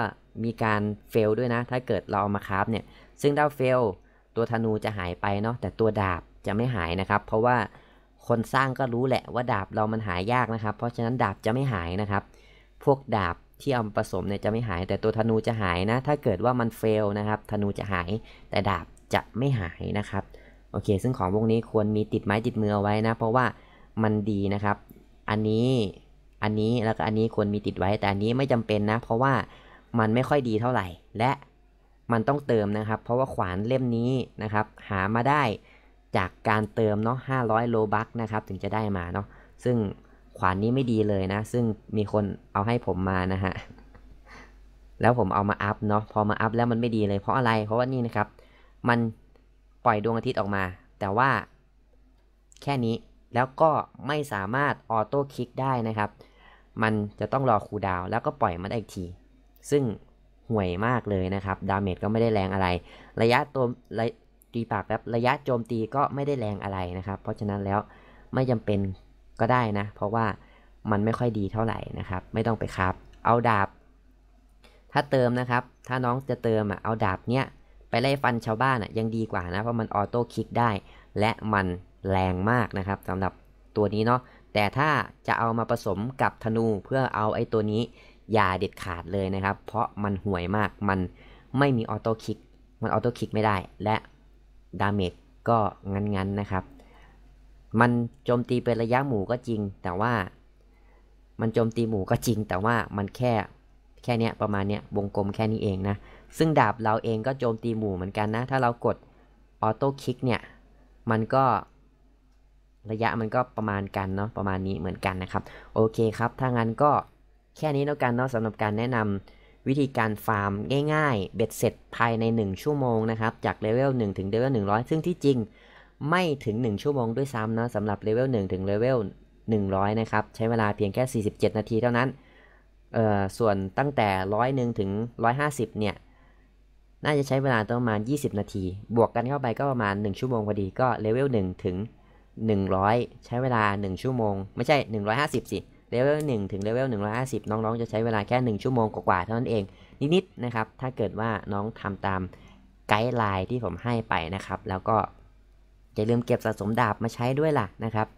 มีการเฟลด้วยนะ ถ้าเกิดเราเอามาคราบเนี่ยซึ่งถ้าเฟลตัวธนูจะหายไปเนาะแต่ตัวดาบจะไม่หายนะครับ เพราะว่าคนสร้างก็รู้แหละว่าดาบเรามันหายากนะครับ เพราะฉะนั้นดาบจะไม่หายนะครับ พวกดาบที่เอาผสมเนี่ยจะไม่หาย แต่ตัวธนูจะหายนะ ถ้าเกิดว่ามันเฟลนะครับ ธนูจะหาย แต่ดาบจะไม่หายนะครับ โอเค ซึ่งของพวกนี้ควรมีติดไม้ติดมือเอาไว้นะ เพราะว่ามันดีนะครับ อันนี้ อันนี้ แล้วก็อันนี้ควรมีติดไว้ แต่อันนี้ไม่จำเป็นนะ เพราะว่ามันไม่ค่อยดีเท่าไหร่ และมันต้องเติมนะครับ เพราะว่าขวานเล่มนี้นะครับ หามาได้จากการเติมเนาะ 500 โลบัค นะครับ ถึงจะได้มา เนาะ ซึ่งขวานนี้ไม่ดีเลยนะ ซึ่งมีคนเอาให้ผมมานะฮะ แล้วผมเอามาอัพ เนาะ พอมาอัพ แล้วมันไม่ดีเลย เพราะอะไร เพราะว่านี่นะครับ มันปล่อยดวงอาทิตย์ออกมา แต่ว่าแค่นี้ แล้วก็ไม่สามารถออโต้คลิกได้นะครับ มันจะต้องรอคูดาว แล้วก็ปล่อยมันอีกที ซึ่งห่วยมากเลยนะครับ ดาเมจก็ไม่ได้แรงอะไร ระยะตัวีปากแบบระยะโจมตีก็ไม่ได้แรงอะไรนะครับ เพราะฉะนั้นแล้วไม่จำเป็นก็ได้นะ เพราะว่ามันไม่ค่อยดีเท่าไหร่นะครับ ไม่ต้องไปครับ เอาดาบถ้าเติมนะครับ ถ้าน้องจะเติมอ่ะ เอาดาบเนี้ยไปไล่ฟันชาวบ้านอ่ะยังดีกว่านะ เพราะมันออโต้คลิกได้และมันแรงมากนะครับ สำหรับตัวนี้เนาะ แต่ถ้าจะเอามาผสมกับธนูเพื่อเอาไอ้ตัวนี้อย่าเด็ดขาดเลยนะครับ เพราะมันห่วยมาก มันไม่มีออโต้คลิก มันออโต้คลิกไม่ได้และดาเมจก็งั้นๆนะครับ มันโจมตีเป็นระยะหมู่ก็จริง แต่ว่ามันโจมตีหมู่ก็จริง แต่ว่ามันแค่แค่เนี้ยประมาณเนี้ยวงกลมแค่นี้เองนะ ซึ่งดาบเราเองก็โจมตีหมู่เหมือนกันนะ ถ้าเรากด ออโต้คลิกเนี่ย มันก็ระยะมันก็ประมาณกันเนาะ ประมาณนี้เหมือนกันนะครับ โอเค ครับ ถ้า งั้นก็แค่นี้แล้วกันเนาะสำหรับการแนะนำวิธีการฟาร์มง่ายๆเบ็ดเสร็จภายใน 1 ชั่วโมงนะครับ จากเลเวล1ถึงเลเวล100 ซึ่งที่จริง ไม่ถึง 1 ชั่วโมงด้วยซ้ำนะสำหรับเลเวล1ถึงเลเวล100 นะครับ ใช้เวลาเพียงแค่ 47 นาทีเท่านั้น เอ่อ ส่วนตั้งแต่ร้อยหนึ่งถึง 150 เนี่ย น่าจะใช้เวลาประมาณ 20 นาที บวกกันเข้าไปก็ประมาณ 1 ชั่วโมงพอดีก็เลเวล1ถึง 100 ใช้เวลา1ชั่วโมงไม่ใช่ 150สิเลเวล1ถึงเลเวล150 น้องๆจะใช้เวลาแค่ 1 ชั่วโมงกว่าๆเท่านั้นเอง นิดๆนะครับ ถ้าเกิดว่าน้องทำตามไกด์ไลน์ที่ผมให้ไปนะครับ แล้วก็อย่าลืมเก็บสะสมดาบมาใช้ด้วยล่ะนะครับ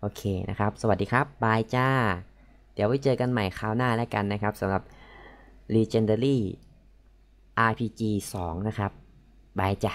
โอเคนะครับ สวัสดีครับบายจ้า เดี๋ยวไว้เจอกันใหม่คราวหน้าแล้วกันนะครับสำหรับ Legendary RPG 2 นะครับ บายจ้า